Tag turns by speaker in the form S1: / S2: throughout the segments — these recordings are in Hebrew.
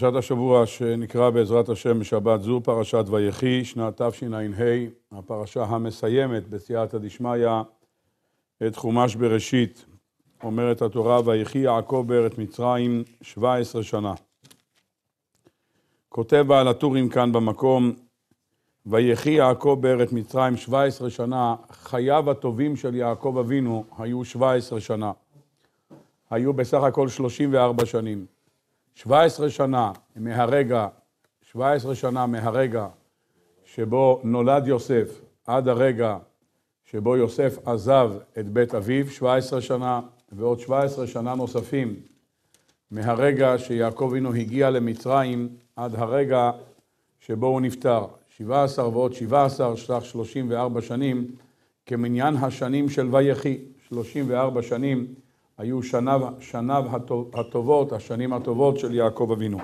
S1: פרשת השבוע שנקרא בעזרת השם בשבת זו, פרשת ויחי, שנת תשע"ה, הפרשה המסיימת בסייעתא דשמיא את חומש בראשית. אומרת התורה, ויחי יעקב בארץ מצרים 17 שנה. כותב בעל הטורים כאן במקום, ויחי יעקב בארץ מצרים 17 שנה, חייו הטובים של יעקב אבינו היו 17 שנה. היו בסך הכל 34 שנים. 17 שנה מהרגע, 17 שנה מהרגע שבו נולד יוסף עד הרגע שבו יוסף עזב את בית אביו, 17 שנה, ועוד 17 שנה נוספים מהרגע שיעקב אינו הגיע למצרים עד הרגע שבו הוא נפטר. 17 ועוד 17, סך 34 שנים, כמניין השנים של ויחי, 34 שנים היו שניו, שניו הטובות, השנים הטובות של יעקב אבינו.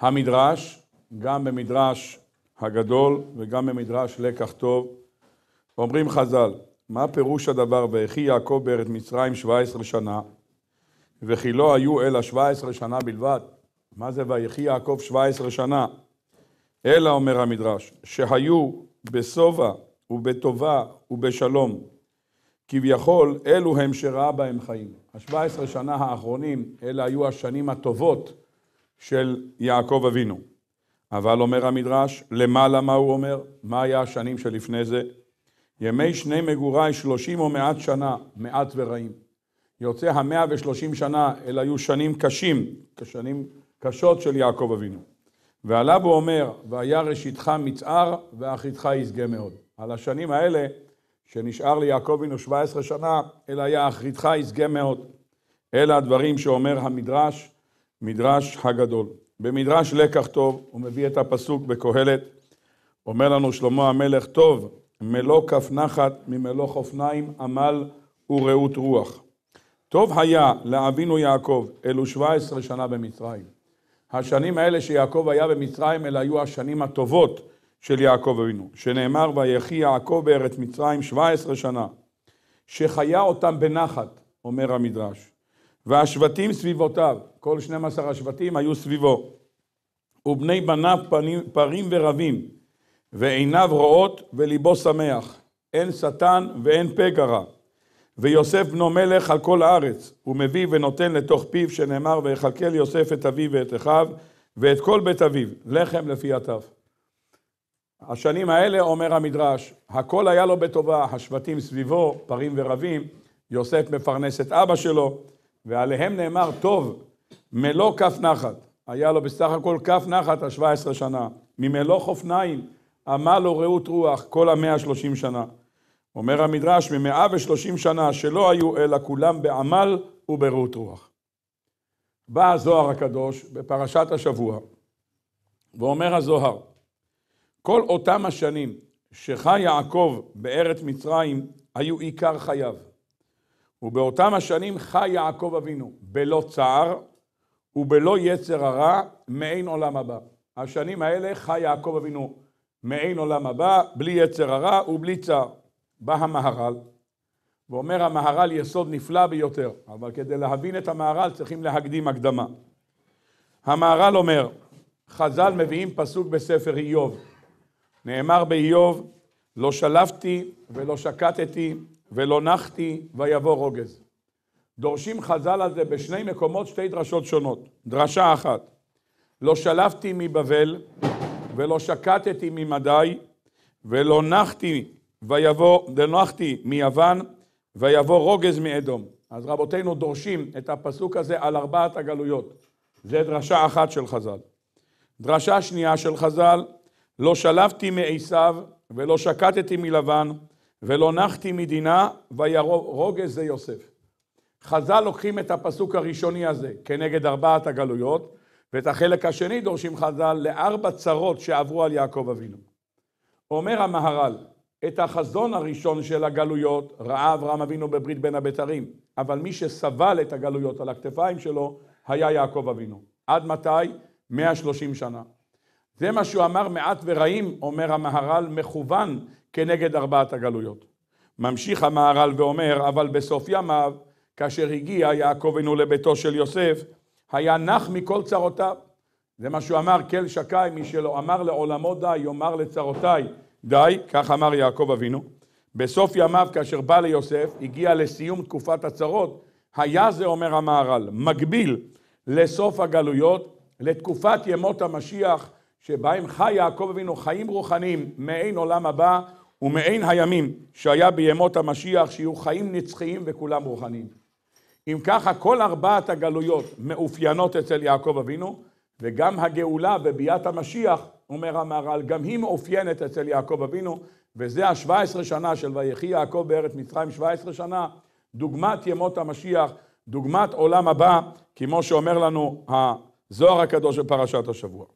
S1: המדרש, גם במדרש הגדול וגם במדרש לקח טוב, אומרים חז"ל, מה פירוש הדבר ויחי יעקב בארץ מצרים 17 שנה, וכי לא היו אלא 17 שנה בלבד? מה זה ויחי יעקב 17 שנה? אלא אומר המדרש, שהיו בשובע ובטובה ובשלום כביכול, אלו הם שראה בהם חיים. ה-17 שנה האחרונים, אלה היו השנים הטובות של יעקב אבינו. אבל אומר המדרש, למעלה מה הוא אומר? מה היה השנים שלפני זה? ימי שני מגוריי שלושים או מעט שנה, מעט ורעים. יוצא המאה ושלושים שנה, אלה היו שנים קשים, שנים קשות של יעקב אבינו. ועליו הוא אומר, והיה ראשיתך מצער ואחיתך ישגה מאוד. על השנים האלה שנשאר ליעקב הינו 17 שנה, אלא היה אחריתך ישגה מאוד. אלה הדברים שאומר המדרש, מדרש הגדול. במדרש לקח טוב, הוא מביא את הפסוק בקהלת, אומר לנו שלמה המלך, טוב, מלוא כף נחת ממלוא חופניים עמל ורעות רוח. טוב היה לאבינו יעקב, אלו 17 שנה במצרים. השנים האלה שיעקב היה במצרים, אלה היו השנים הטובות של יעקב אבינו, שנאמר ויחי יעקב בארץ מצרים 17 שנה, שחיה אותם בנחת, אומר המדרש, והשבטים סביבותיו, כל 12 השבטים היו סביבו, ובני בניו פנים, פרים ורבים, ועיניו רואות וליבו שמח, אין שטן ואין פגרה, ויוסף בנו מלך על כל הארץ, ומביא ונותן לתוך פיו, שנאמר, ויכלכל יוסף את אביו ואת אחיו, ואת כל בית אביו, לחם לפי הטף. השנים האלה, אומר המדרש, הכל היה לו בטובה, השבטים סביבו, פרים ורבים, יוסף מפרנס את אבא שלו, ועליהם נאמר, טוב, מלוא כף נחת. היה לו בסך הכל כף נחת השבע עשרה שנה. ממלוא חופניים, עמל לו רעות רוח כל המאה שלושים שנה. אומר המדרש, ממאה ושלושים שנה שלא היו, אלא כולם בעמל וברעות רוח. בא הזוהר הקדוש בפרשת השבוע, ואומר הזוהר, כל אותם השנים שחי יעקב בארץ מצרים, היו עיקר חייו. ובאותם השנים חי יעקב אבינו בלא צער ובלא יצר הרע מעין עולם הבא. השנים האלה חי יעקב אבינו מעין עולם הבא, בלי יצר הרע ובלי צער. בא המהר"ל, ואומר המהר"ל יסוד נפלא ביותר, אבל כדי להבין את המהר"ל צריכים להקדים הקדמה. המהר"ל אומר, חז"ל מביאים פסוק בספר איוב, נאמר באיוב, לא שלפתי ולא שקטתי ולא נחתי ויבוא רוגז. דורשים חז"ל על זה בשני מקומות שתי דרשות שונות. דרשה אחת, לא שלפתי מבבל ולא שקטתי ממדי ולא נחתי ויבוא, ונחתי מיוון ויבוא רוגז מאדום. אז רבותינו דורשים את הפסוק הזה על ארבעת הגלויות. זה דרשה אחת של חז"ל. דרשה שנייה של חז"ל, לא שלפתי מעשיו, ולא שקטתי מלבן, ולא נחתי מדינה, וירוג איזה יוסף. חז"ל לוקחים את הפסוק הראשוני הזה כנגד ארבעת הגלויות, ואת החלק השני דורשים חז"ל לארבע צרות שעברו על יעקב אבינו. אומר המהר"ל, את החזון הראשון של הגלויות ראה אברהם אבינו בברית בין הבתרים, אבל מי שסבל את הגלויות על הכתפיים שלו היה יעקב אבינו. עד מתי? 130 שנה. זה מה שהוא אמר מעט ורעים, אומר המהר"ל, מכוון כנגד ארבעת הגלויות. ממשיך המהר"ל ואומר, אבל בסוף ימיו, כאשר הגיע אינו לביתו של יוסף, היה נח מכל צרותיו. זה מה שהוא אמר, כל שקי, מי שלא אמר לעולמו די, יאמר לצרותיי די, כך אמר יעקב אבינו. בסוף ימיו, כאשר בא ליוסף, הגיע לסיום תקופת הצרות, היה זה, אומר המהר"ל, מקביל לסוף הגלויות, לתקופת ימות המשיח, שבהם חי יעקב אבינו חיים רוחניים מעין עולם הבא ומעין הימים שהיה בימות המשיח, שיהיו חיים נצחיים וכולם רוחניים. אם ככה, כל ארבעת הגלויות מאופיינות אצל יעקב אבינו, וגם הגאולה וביאת המשיח, אומר המהר"ל, גם היא מאופיינת אצל יעקב אבינו, וזה ה-17 שנה של ויחי יעקב בארץ מצרים, 17 שנה, דוגמת ימות המשיח, דוגמת עולם הבא, כמו שאומר לנו הזוהר הקדוש בפרשת השבוע.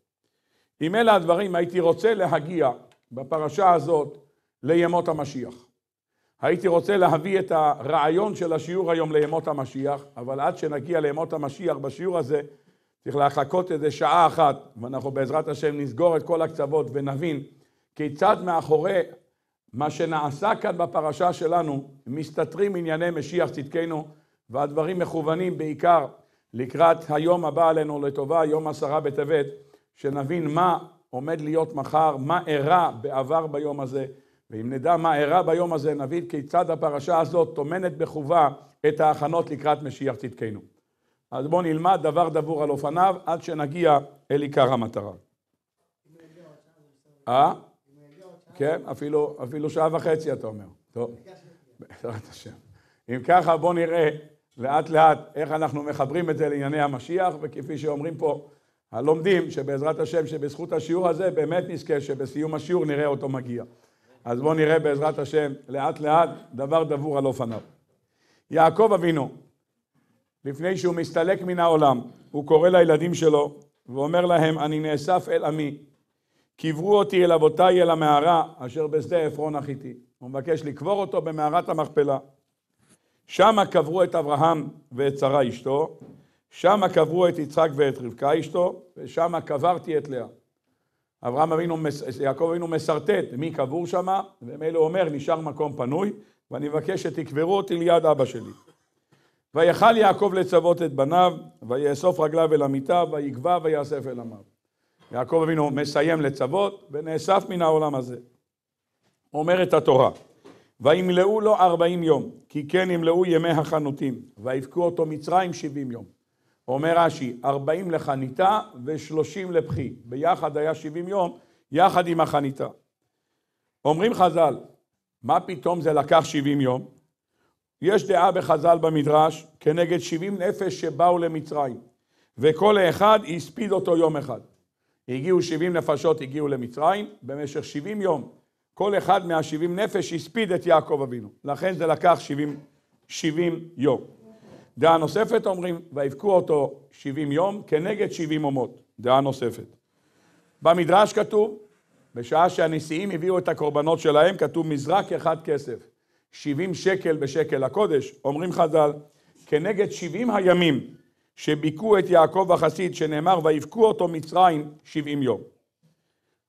S1: עם אלה הדברים הייתי רוצה להגיע בפרשה הזאת לימות המשיח. הייתי רוצה להביא את הרעיון של השיעור היום לימות המשיח, אבל עד שנגיע לימות המשיח בשיעור הזה, צריך לחכות איזה שעה אחת, ואנחנו בעזרת השם נסגור את כל הקצוות ונבין כיצד מאחורי מה שנעשה כאן בפרשה שלנו, מסתתרים ענייני משיח צדקנו, והדברים מכוונים בעיקר לקראת היום הבא עלינו לטובה, יום עשרה בטבת. שנבין מה עומד להיות מחר, מה אירע בעבר ביום הזה, ואם נדע מה אירע ביום הזה, נבין כיצד הפרשה הזאת טומנת בחובה את ההכנות לקראת משיח צדקנו. אז בואו נלמד דבר דבור על אופניו עד שנגיע אל עיקר המטרה. אה? כן, אפילו, אפילו שעה וחצי אתה אומר. טוב, בעזרת השם. אם ככה בואו נראה לאט לאט איך אנחנו מחברים את זה לענייני המשיח, וכפי שאומרים פה, הלומדים, שבעזרת השם, שבזכות השיעור הזה באמת נזכה שבסיום השיעור נראה אותו מגיע. אז בואו נראה בעזרת השם, לאט לאט, דבר דבור על אופניו. יעקב אבינו, לפני שהוא מסתלק מן העולם, הוא קורא לילדים שלו ואומר להם, אני נאסף אל עמי, קברו אותי אל אבותיי אל המערה אשר בשדה עפרון החיתי. הוא מבקש לקבור אותו במערת המכפלה. שמה קברו את אברהם ואת שרה אשתו, שמה קברו את יצחק ואת רבקה אשתו, ושמה קברתי את לאה. אברהם אבינו, יעקב אבינו מסרטט, מי קבור שמה, ומילא אומר, נשאר מקום פנוי, ואני מבקש שתקברו אותי ליד אבא שלי. ויכל יעקב לצוות את בניו, ויאסוף רגליו אל המיטה, ויגבע ויאסף אל עמיו. יעקב אבינו מסיים לצוות, ונאסף מן העולם הזה. אומרת התורה, וימלאו לו ארבעים יום, כי כן ימלאו ימי החנותים, ויבכו אותו מצרים שבעים יום. אומר רש"י, 40 לחניתה ו-30 לבכי. ביחד היה 70 יום, יחד עם החניתה. אומרים חז"ל, מה פתאום זה לקח 70 יום? יש דעה בחז"ל במדרש כנגד 70 נפש שבאו למצרים, וכל אחד הספיד אותו יום אחד. הגיעו 70 נפשות, הגיעו למצרים, במשך 70 יום כל אחד מה-70 נפש הספיד את יעקב אבינו. לכן זה לקח 70, 70 יום. דעה נוספת אומרים, ויבכו אותו 70 יום כנגד 70 אומות, דעה נוספת. במדרש כתוב, בשעה שהנשיאים הביאו את הקורבנות שלהם, כתוב מזרק אחד כסף. 70 שקל בשקל הקודש, אומרים חז"ל, כנגד 70 הימים שביכו את יעקב החסיד, שנאמר, ויבכו אותו מצרים 70 יום.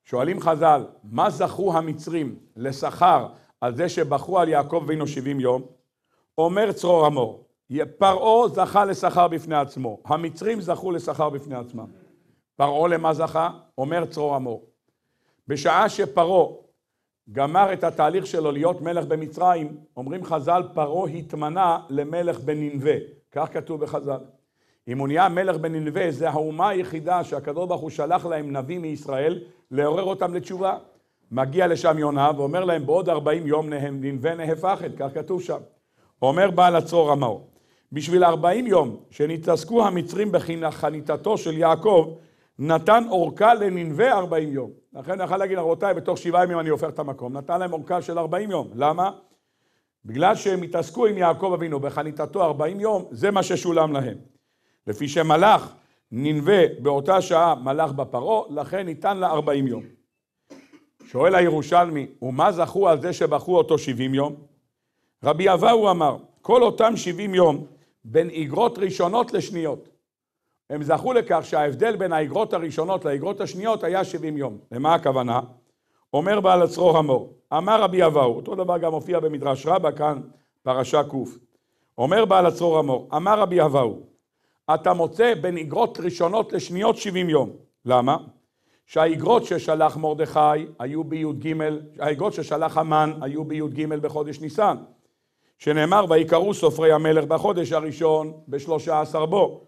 S1: שואלים חז"ל, מה זכו המצרים לשכר על זה שבכו על יעקב אבינו 70 יום? אומר צרור המור, פרעה זכה לשכר בפני עצמו, המצרים זכו לשכר בפני עצמם. פרעה למה זכה? אומר צרור המור. בשעה שפרעה גמר את התהליך שלו להיות מלך במצרים, אומרים חז"ל, פרעה התמנה למלך בננבה. כך כתוב בחז"ל. אם הוא נהיה מלך בננבה, זה האומה היחידה שהקדוש ברוך הוא שלח להם נביא מישראל, לעורר אותם לתשובה. מגיע לשם יונה ואומר להם, בעוד 40 יום ננבה נהפכת, כך כתוב שם. אומר בעל הצרור המאור. בשביל 40 יום שנתעסקו המצרים בחניתתו של יעקב, נתן אורכה לננבה 40 יום. לכן אני יכול להגיד, רבותיי, בתוך שבעה ימים אני הופך את המקום. נתן להם אורכה של 40 יום. למה? בגלל שהם התעסקו עם יעקב אבינו בחניתתו 40 יום, זה מה ששולם להם. לפי שמלאך ננבה באותה שעה מלאך בפרעה, לכן ניתן לה 40 יום. שואל הירושלמי, ומה זכו על זה שבחרו אותו 70 יום? רבי אבהו אמר, כל אותם 70 יום בין איגרות ראשונות לשניות. הם זכו לכך שההבדל בין האיגרות הראשונות לאיגרות השניות היה 70 יום. למה הכוונה? אומר בעל הצרור המור, אמר רבי אבהו, אותו דבר גם הופיע במדרש רבא כאן, פרשה ק. אומר בעל הצרור המור, אמר רבי אבהו, אתה מוצא בין איגרות ראשונות לשניות 70 יום. למה? שהאיגרות ששלח מרדכי היו בי"ג, האיגרות ששלח המן היו בי"ג בחודש ניסן. שנאמר, ויקראו סופרי המלך בחודש הראשון בשלושה עשר בו.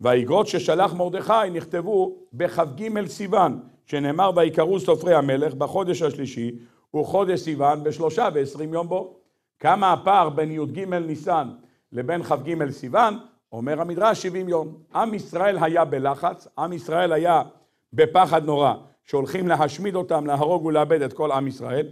S1: והאיגרות ששלח מרדכי נכתבו בכ"ג סיוון, שנאמר, ויקראו סופרי המלך בחודש השלישי, וחודש סיוון בשלושה ועשרים יום בו. כמה הפער בין י"ג ניסן לבין כ"ג סיוון? אומר המדרש שבעים יום. עם ישראל היה בלחץ, עם ישראל היה בפחד נורא, שהולכים להשמיד אותם, להרוג ולאבד את כל עם ישראל.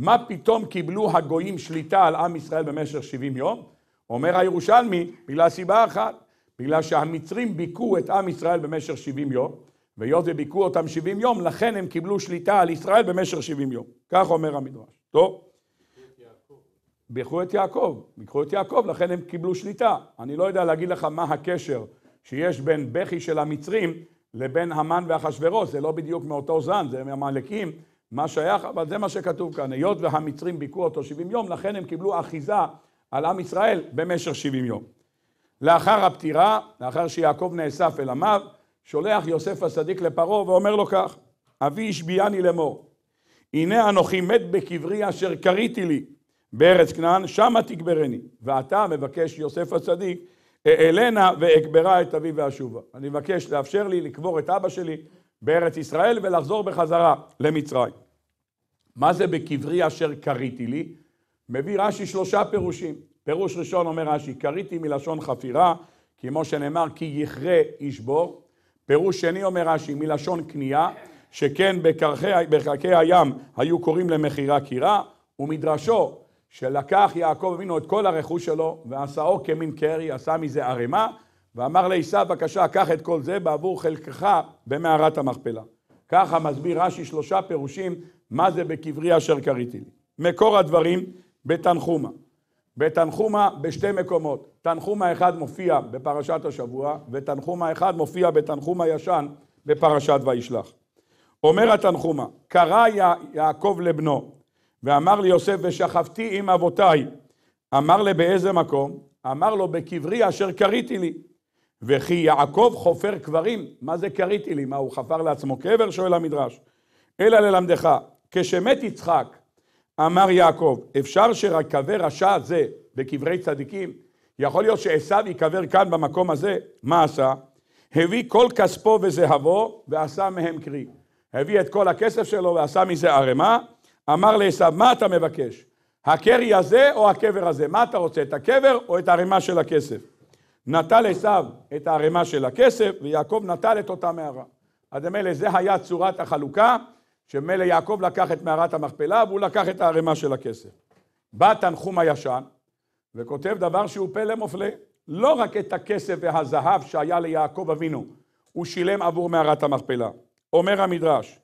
S1: מה פתאום קיבלו הגויים שליטה על עם ישראל במשך 70 יום? אומר הירושלמי, בגלל סיבה אחת, בגלל שהמצרים ביכו את עם ישראל במשך 70 יום, והיות וביכו אותם 70 יום, לכן הם קיבלו שליטה על ישראל במשך 70 יום. כך אומר המדרש. טוב? ביכו את יעקב, ביכו את יעקב, לכן הם קיבלו שליטה. אני לא יודע להגיד לך מה הקשר שיש בין בכי של המצרים לבין המן ואחשוורוס, זה לא בדיוק מאותו זן, זה מעמלקים, מה שייך, אבל זה מה שכתוב כאן, היות והמצרים ביכו אותו 70 יום, לכן הם קיבלו אחיזה על עם ישראל במשך 70 יום. לאחר הפטירה, לאחר שיעקב נאסף אל עמיו, שולח יוסף הצדיק לפרעה ואומר לו כך, אבי השביעני לאמור, הנה אנוכי מת בקברי אשר קריתי לי בארץ כנען, שמה תקברני. ועתה מבקש יוסף הצדיק, אעלנה ואקברה את אבי ואשובה. אני מבקש לאפשר לי לקבור את אבא שלי בארץ ישראל ולחזור בחזרה למצרים. מה זה בקברי אשר קריתי לי? מביא רש"י שלושה פירושים. פירוש ראשון אומר רש"י, קריתי מלשון חפירה, כמו שנאמר, כי יכרה איש בור. פירוש שני אומר רש"י, מלשון קנייה, שכן בקרחי, בחלקי הים היו קוראים למכירה קירה, ומדרשו, שלקח יעקב אבינו את כל הרכוש שלו, ועשאו כמין קרי, עשה מזה ערימה, ואמר לעיסא, בבקשה, קח את כל זה בעבור חלקך במערת המכפלה. ככה מסביר רש"י שלושה פירושים מה זה בקברי אשר קריתי לי. מקור הדברים בתנחומה. בתנחומה בשתי מקומות. תנחומה אחד מופיע בפרשת השבוע, ותנחומה אחד מופיע בתנחומה ישן בפרשת וישלח. אומר התנחומה, קרא יעקב לבנו, ואמר לי יוסף, ושכבתי עם אבותיי. אמר לי באיזה מקום? אמר לו, בקברי אשר קריתי לי. וכי יעקב חופר קברים, מה זה קריתי לי? מה, הוא חפר לעצמו קבר? שואל המדרש. אלא ללמדך, כשמת יצחק, אמר יעקב, אפשר שרקבי רשע זה בקברי צדיקים, יכול להיות שעשו ייקבר כאן במקום הזה, מה עשה? הביא כל כספו וזהבו ועשה מהם קרי. הביא את כל הכסף שלו ועשה מזה ערימה, אמר לעשו, מה אתה מבקש? הקרי הזה או הקבר הזה? מה אתה רוצה, את הקבר או את הערימה של הכסף? נטל עשיו את הערימה של הכסף, ויעקב נטל את אותה מערה. אז מילא זה היה צורת החלוקה, שמילא יעקב לקח את מערת המכפלה, והוא לקח את הערימה של הכסף. בא תנחום הישן, וכותב דבר שהוא פלא מופלא. לא רק את הכסף והזהב שהיה ליעקב אבינו, הוא שילם עבור מערת המכפלה. אומר המדרש,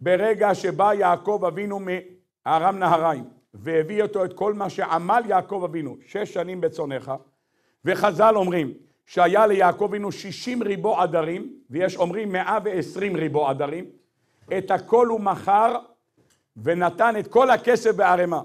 S1: ברגע שבא יעקב אבינו מארם נהריים, והביא אותו את כל מה שעמל יעקב אבינו, שש שנים בצונך, וחז"ל אומרים שהיה ליעקב אינו 60 ריבו עדרים, ויש אומרים 120 ריבו עדרים, את הכל הוא מכר ונתן את כל הכסף בערימה.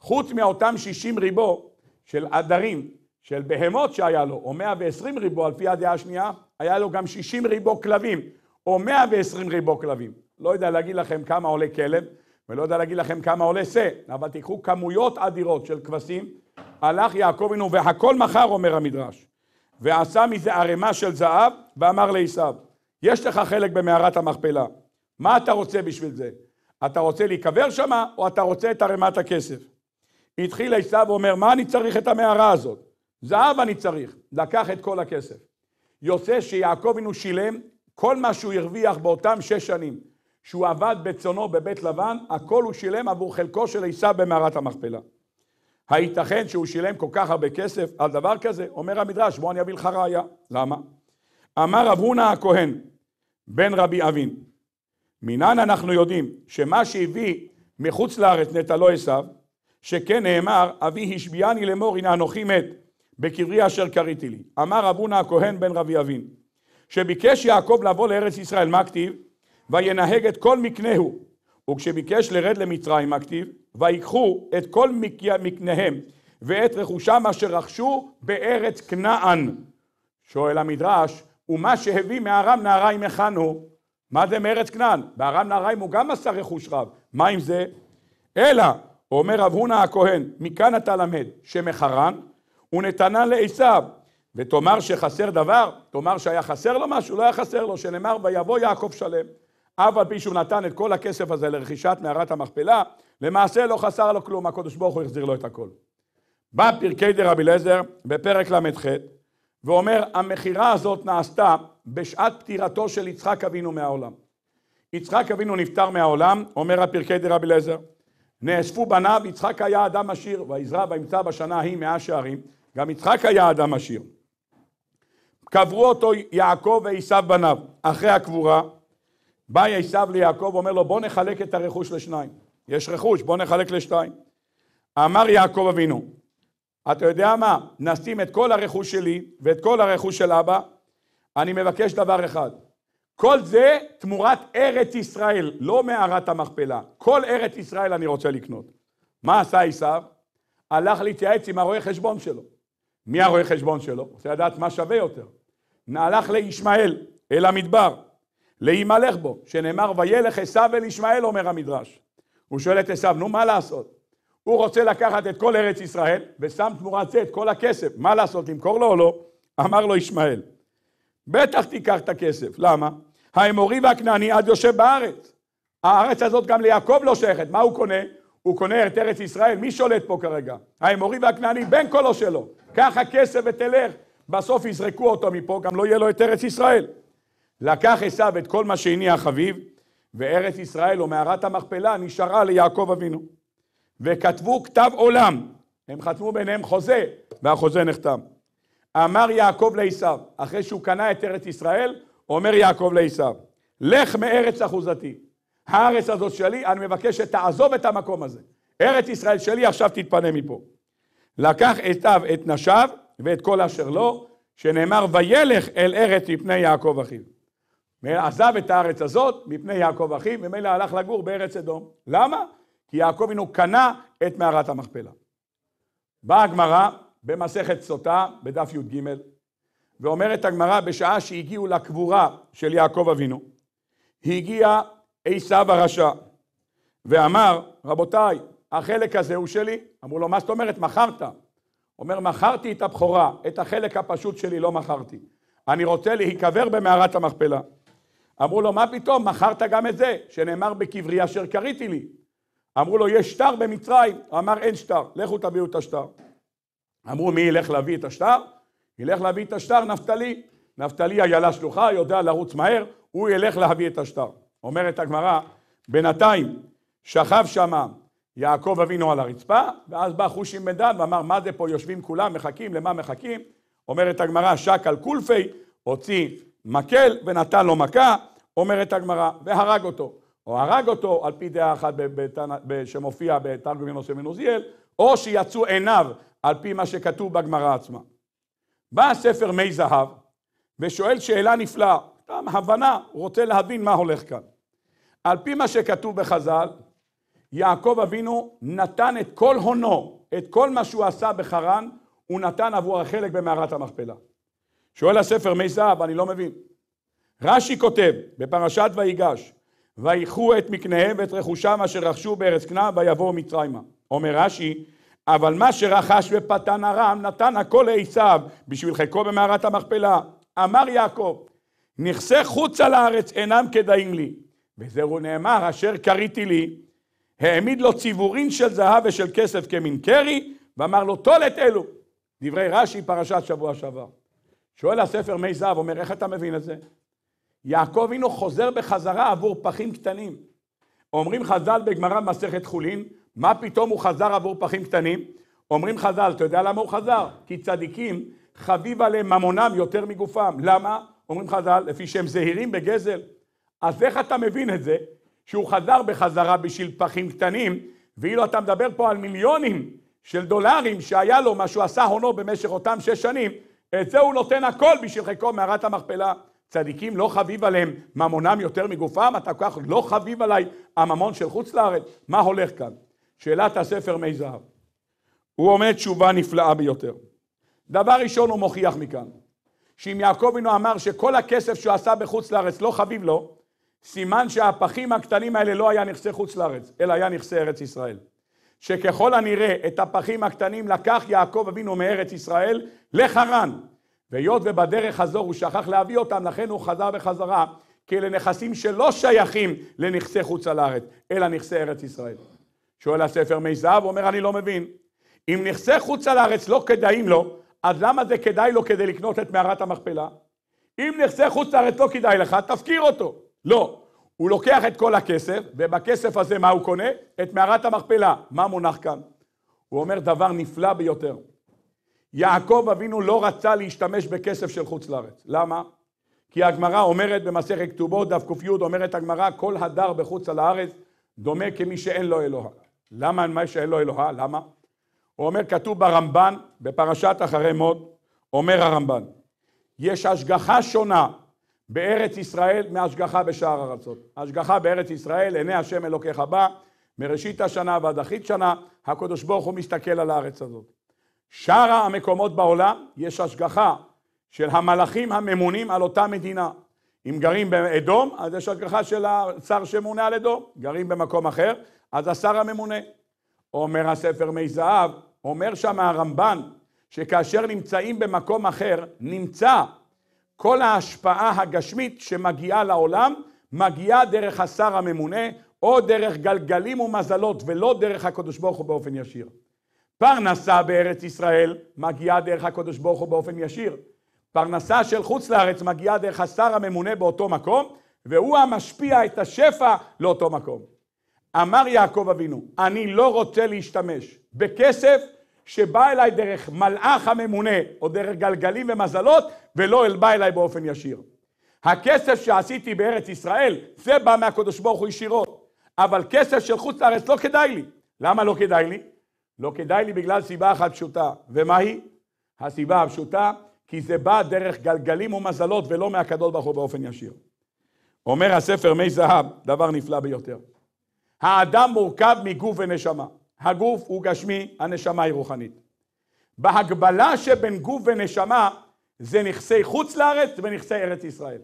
S1: חוץ מאותם 60 ריבו של עדרים, של בהמות שהיה לו, או 120 ריבו על פי הדעה השנייה, היה לו גם 60 ריבו כלבים, או 120 ריבו כלבים. לא יודע להגיד לכם כמה עולה כלב, ולא יודע להגיד לכם כמה עולה שא, אבל תיקחו כמויות אדירות של כבשים, הלך יעקב אבינו, והכל מכר, אומר המדרש, ועשה מזה ערימה של זהב, ואמר לעשו, יש לך חלק במערת המכפלה, מה אתה רוצה בשביל זה? אתה רוצה להיקבר שמה, או אתה רוצה את ערימת הכסף? התחיל עשו ואומר, מה אני צריך את המערה הזאת? זהב אני צריך. לקח את כל הכסף. יוצא שיעקב אינו שילם כל מה שהוא הרוויח באותם שש שנים שהוא עבד בצונו בבית לבן, הכל הוא שילם עבור חלקו של עשו במערת המכפלה. הייתכן שהוא שילם כל כך הרבה כסף על דבר כזה? אומר המדרש, בוא אני אביא לך ראיה. למה? אמר רב הונא הכהן, בן רבי אבין, מנין אנחנו יודעים שמה שהביא מחוץ לארץ נטע לא עשיו, שכן נאמר, אבי השביעני לאמור, הנה אנוכי מת, בקברי אשר קריתי לי. אמר רב הונא הכהן בן רבי אבין, שביקש יעקב לבוא לארץ ישראל, מה כתיב? וינהג את כל מקנהו, וכשביקש לרד למצרים, הכתיב, ויקחו את כל מקניהם ואת רכושם אשר רכשו בארץ כנען. שואל המדרש, ומה שהביא מארם נהריים היכן הוא? מה זה מארץ כנען? בארם נהריים הוא גם עשה רכוש רב, מה עם זה? אלא, אומר רב הונא הכהן, מכאן אתה למד, שמחרן ונתנה לעשו, ותאמר שחסר דבר, תאמר שהיה חסר לו משהו, לא היה חסר לו, שנאמר ויבוא יעקב שלם. אף על פי שהוא נתן את כל הכסף הזה לרכישת מערת המכפלה, למעשה לא חסר לו כלום, הקדוש ברוך הוא החזיר לו את הכל. בא פרקי דרבי אליעזר בפרק ל"ח, ואומר, המכירה הזאת נעשתה בשעת פטירתו של יצחק אבינו מהעולם. יצחק אבינו נפטר מהעולם, אומר הפרקי דרבי אליעזר, נאספו בניו, יצחק היה אדם עשיר, ויזרע וימצא בשנה ההיא מאה שערים, גם יצחק היה אדם עשיר. קברו אותו יעקב ועשיו בניו, אחרי הקבורה, בא עשיו ליעקב, אומר לו, בוא נחלק את הרכוש לשניים. יש רכוש, בוא נחלק לשתיים. אמר יעקב אבינו, אתה יודע מה, נשים את כל הרכוש שלי ואת כל הרכוש של אבא, אני מבקש דבר אחד, כל זה תמורת ארץ ישראל, לא מערת המכפלה. כל ארץ ישראל אני רוצה לקנות. מה עשה עשיו? הלך להתייעץ עם הרואה חשבון שלו. מי הרואה חשבון שלו? רוצה לדעת מה שווה יותר. הלך לישמעאל, אל המדבר. להימלך בו, שנאמר וילך עשו אל ישמעאל, אומר המדרש. הוא שואל את עשו, נו, מה לעשות? הוא רוצה לקחת את כל ארץ ישראל, ושם תמורת זה את כל הכסף. מה לעשות, למכור לו או לא? אמר לו ישמעאל, בטח תיקח את הכסף. למה? האמורי והכנעני עד יושב בארץ. הארץ הזאת גם ליעקב לא שייכת. מה הוא קונה? הוא קונה את ארץ ישראל. מי שולט פה כרגע? האמורי והכנעני, בן קולו שלו. קח הכסף ותלך. בסוף יזרקו אותו מפה, גם לא יהיה לו את ארץ ישראל. לקח עשיו את כל מה שהניח אביו, וארץ ישראל או מערת המכפלה נשארה ליעקב אבינו. וכתבו כתב עולם, הם חתמו ביניהם חוזה, והחוזה נחתם. אמר יעקב לעשיו, אחרי שהוא קנה את ארץ ישראל, אומר יעקב לעשיו, לך מארץ אחוזתי, הארץ הזאת שלי, אני מבקש שתעזוב את המקום הזה. ארץ ישראל שלי, עכשיו תתפנה מפה. לקח עשיו את נשיו ואת כל אשר לו, שנאמר, וילך אל ארץ מפני יעקב אחיו. ועזב את הארץ הזאת מפני יעקב אחיו, ומילא הלך לגור בארץ אדום. למה? כי יעקב הינו קנה את מערת המכפלה. באה הגמרא במסכת סוטה, בדף י"ג, ואומרת הגמרא, בשעה שהגיעו לקבורה של יעקב אבינו, הגיע עשיו הרשע, ואמר, רבותיי, החלק הזה הוא שלי. אמרו לו, מה זאת אומרת? מכרת. אומר, מכרתי את הבכורה, את החלק הפשוט שלי לא מכרתי. אני רוצה להיקבר במערת המכפלה. אמרו לו, מה פתאום, מכרת גם את זה, שנאמר בקברי אשר קריתי לי. אמרו לו, יש שטר במצרים. הוא אמר, אין שטר, לכו תביאו את השטר. אמרו, מי ילך להביא את השטר? ילך להביא את השטר נפתלי. נפתלי איילה שלוחה, יודע לרוץ מהר, הוא ילך להביא את השטר. אומרת הגמרא, בינתיים שכב שמה יעקב אבינו על הרצפה, ואז בא חושים בן דן ואמר, מה זה פה יושבים כולם, מחכים, למה מחכים? אומרת הגמרא, שק על קולפי, הוציא מקל ונתן לו מכה, אומרת הגמרא, והרג אותו. או הרג אותו, על פי דעה אחת שמופיע בתרגום ינוסי מנוזיאל, או שיצאו עיניו, על פי מה שכתוב בגמרא עצמה. בא הספר מי זהב, ושואל שאלה נפלאה, גם הבנה, הוא רוצה להבין מה הולך כאן. על פי מה שכתוב בחז"ל, יעקב אבינו נתן את כל הונו, את כל מה שהוא עשה בחרן, הוא נתן עבור החלק במערת המכפלה. שואל הספר מי זהב, אני לא מבין. רש"י כותב בפרשת ויגש, ויקחו את מקניהם ואת רכושם אשר רכשו בארץ כנען ויבואו מצרימה. אומר רש"י, אבל מה שרכש ופתן ארם נתן הכל לעשיו בשביל חלקו במערת המכפלה. אמר יעקב, נכסי חוצה לארץ אינם כדאים לי. וזהו נאמר, אשר קריתי לי, העמיד לו ציבורין של זהב ושל כסף כמין קרי, ואמר לו, טול את אלו. דברי רש"י, פרשת שבוע שעבר. שואל הספר מי זהב, אומר, איך אתה מבין את זה? יעקב אבינו חוזר בחזרה עבור פחים קטנים. אומרים חז"ל בגמרא במסכת חולין, מה פתאום הוא חזר עבור פחים קטנים? אומרים חז"ל, אתה יודע למה הוא חזר? כי צדיקים חביב עליהם ממונם יותר מגופם. למה? אומרים חז"ל, לפי שהם זהירים בגזל. אז איך אתה מבין את זה, שהוא חזר בחזרה בשביל פחים קטנים, ואילו אתה מדבר פה על מיליונים של דולרים שהיה לו, מה שהוא עשה הונו במשך אותם שש שנים, את זה הוא נותן הכל בשביל חלקו מערת המכפלה. צדיקים לא חביב עליהם ממונם יותר מגופם, אתה כל כך לא חביב עליי הממון של חוץ לארץ? מה הולך כאן? שאלת הספר מי זהב. הוא עומד תשובה נפלאה ביותר. דבר ראשון הוא מוכיח מכאן, שאם יעקב אינו אמר שכל הכסף שהוא עשה בחוץ לארץ לא חביב לו, סימן שהפחים הקטנים האלה לא היה נכסי חוץ לארץ, אלא היה נכסי ארץ ישראל. שככל הנראה את הפחים הקטנים לקח יעקב אבינו מארץ ישראל לחרן. והיות ובדרך הזו הוא שכח להביא אותם, לכן הוא חזר בחזרה, כי אלה נכסים שלא שייכים לנכסי חוץ על הארץ, אלא נכסי ארץ ישראל. שואל הספר מי זהב, הוא אומר, אני לא מבין. אם נכסי חוץ על הארץ לא כדאים לו, אז למה זה כדאי לו כדי לקנות את מערת המכפלה? אם נכסי חוץ לארץ לא כדאי לך, תפקיר אותו. לא. הוא לוקח את כל הכסף, ובכסף הזה מה הוא קונה? את מערת המכפלה. מה מונח כאן? הוא אומר דבר נפלא ביותר. יעקב אבינו לא רצה להשתמש בכסף של חוץ לארץ. למה? כי הגמרא אומרת במסכת כתובות, דף ק"י, אומרת הגמרא, כל הדר בחוץ על הארץ דומה כמי שאין לו אלוהה. למה מה שאין לו אלוהה? למה? הוא אומר, כתוב ברמב"ן, בפרשת אחרי מות, אומר הרמב"ן, יש השגחה שונה בארץ ישראל מהשגחה בשאר ארצות. השגחה בארץ ישראל, עיני השם אלוקיך בא, מראשית השנה ועד אחרית שנה, הקדוש ברוך הוא מסתכל על הארץ הזאת. שאר המקומות בעולם יש השגחה של המלאכים הממונים על אותה מדינה. אם גרים באדום, אז יש השגחה של השר שמונה על אדום. גרים במקום אחר, אז השר הממונה. אומר הספר מי זהב, אומר שם הרמב"ן, שכאשר נמצאים במקום אחר, נמצא כל ההשפעה הגשמית שמגיעה לעולם, מגיעה דרך השר הממונה, או דרך גלגלים ומזלות, ולא דרך הקדוש ברוך הוא באופן ישיר. פרנסה בארץ ישראל מגיעה דרך הקדוש ברוך הוא באופן ישיר. פרנסה של חוץ לארץ מגיעה דרך השר הממונה באותו מקום, והוא המשפיע את השפע לאותו מקום. אמר יעקב אבינו, אני לא רוצה להשתמש בכסף שבא אליי דרך מלאך הממונה, או דרך גלגלים ומזלות, ולא אל בא אליי באופן ישיר. הכסף שעשיתי בארץ ישראל, זה בא מהקדוש ברוך הוא ישירות. אבל כסף של חוץ לארץ לא כדאי לי. למה לא כדאי לי? לא כדאי לי בגלל סיבה אחת פשוטה. ומה היא? הסיבה הפשוטה, כי זה בא דרך גלגלים ומזלות ולא מהקדוש ברוך הוא באופן ישיר. אומר הספר מי זהב, דבר נפלא ביותר. האדם מורכב מגוף ונשמה. הגוף הוא גשמי, הנשמה היא רוחנית. בהגבלה שבין גוף ונשמה זה נכסי חוץ לארץ ונכסי ארץ ישראל.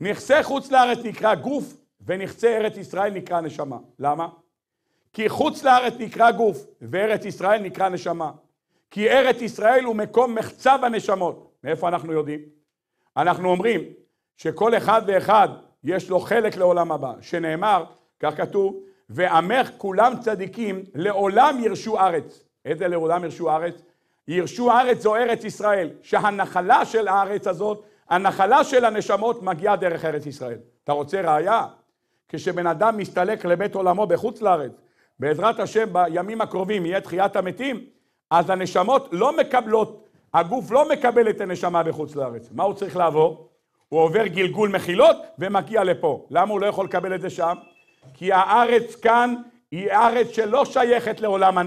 S1: נכסי חוץ לארץ נקרא גוף ונכסי ארץ ישראל נקרא נשמה. למה? כי חוץ לארץ נקרא גוף, וארץ ישראל נקרא נשמה. כי ארץ ישראל הוא מקום מחצב הנשמות. מאיפה אנחנו יודעים? אנחנו אומרים שכל אחד ואחד יש לו חלק לעולם הבא, שנאמר, כך כתוב, ועמך כולם צדיקים, לעולם ירשו ארץ. איזה לעולם ירשו ארץ? ירשו ארץ זו ארץ ישראל, שהנחלה של הארץ הזאת, הנחלה של הנשמות מגיעה דרך ארץ ישראל. אתה רוצה ראייה? כשבן אדם מסתלק לבית עולמו בחוץ לארץ, בעזרת השם בימים הקרובים יהיה תחיית המתים, אז הנשמות לא מקבלות, הגוף לא מקבל את הנשמה בחוץ לארץ. מה הוא צריך לעבור? הוא עובר גלגול מחילות ומגיע לפה. למה הוא לא יכול לקבל את זה שם? כי הארץ כאן היא ארץ שלא שייכת לעולם,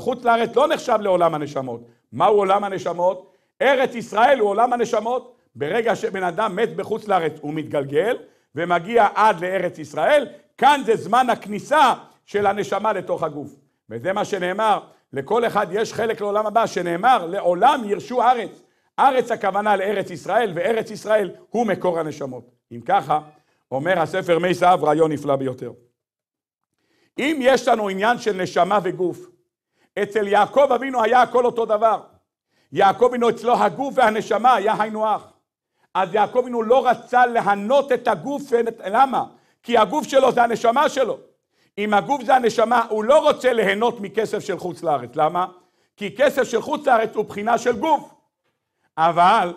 S1: חוץ לארץ לא נחשב לעולם הנשמות. מהו עולם הנשמות? ארץ ישראל הוא עולם הנשמות. ברגע שבן אדם מת בחוץ לארץ הוא מתגלגל ומגיע עד לארץ ישראל, כאן זה זמן הכניסה של הנשמה לתוך הגוף. וזה מה שנאמר, לכל אחד יש חלק לעולם הבא, שנאמר, לעולם ירשו ארץ. ארץ הכוונה לארץ ישראל, וארץ ישראל הוא מקור הנשמות. אם ככה, אומר הספר מי זהב רעיון נפלא ביותר. אם יש לנו עניין של נשמה וגוף, אצל יעקב אבינו היה הכל אותו דבר. יעקב אבינו אצלו הגוף והנשמה היה היינו אח. אז יעקב אבינו לא רצה להנות את הגוף, למה? כי הגוף שלו זה הנשמה שלו. אם הגוף זה הנשמה, הוא לא רוצה ליהנות מכסף של חוץ לארץ. למה? כי כסף של חוץ לארץ הוא בחינה של גוף. אבל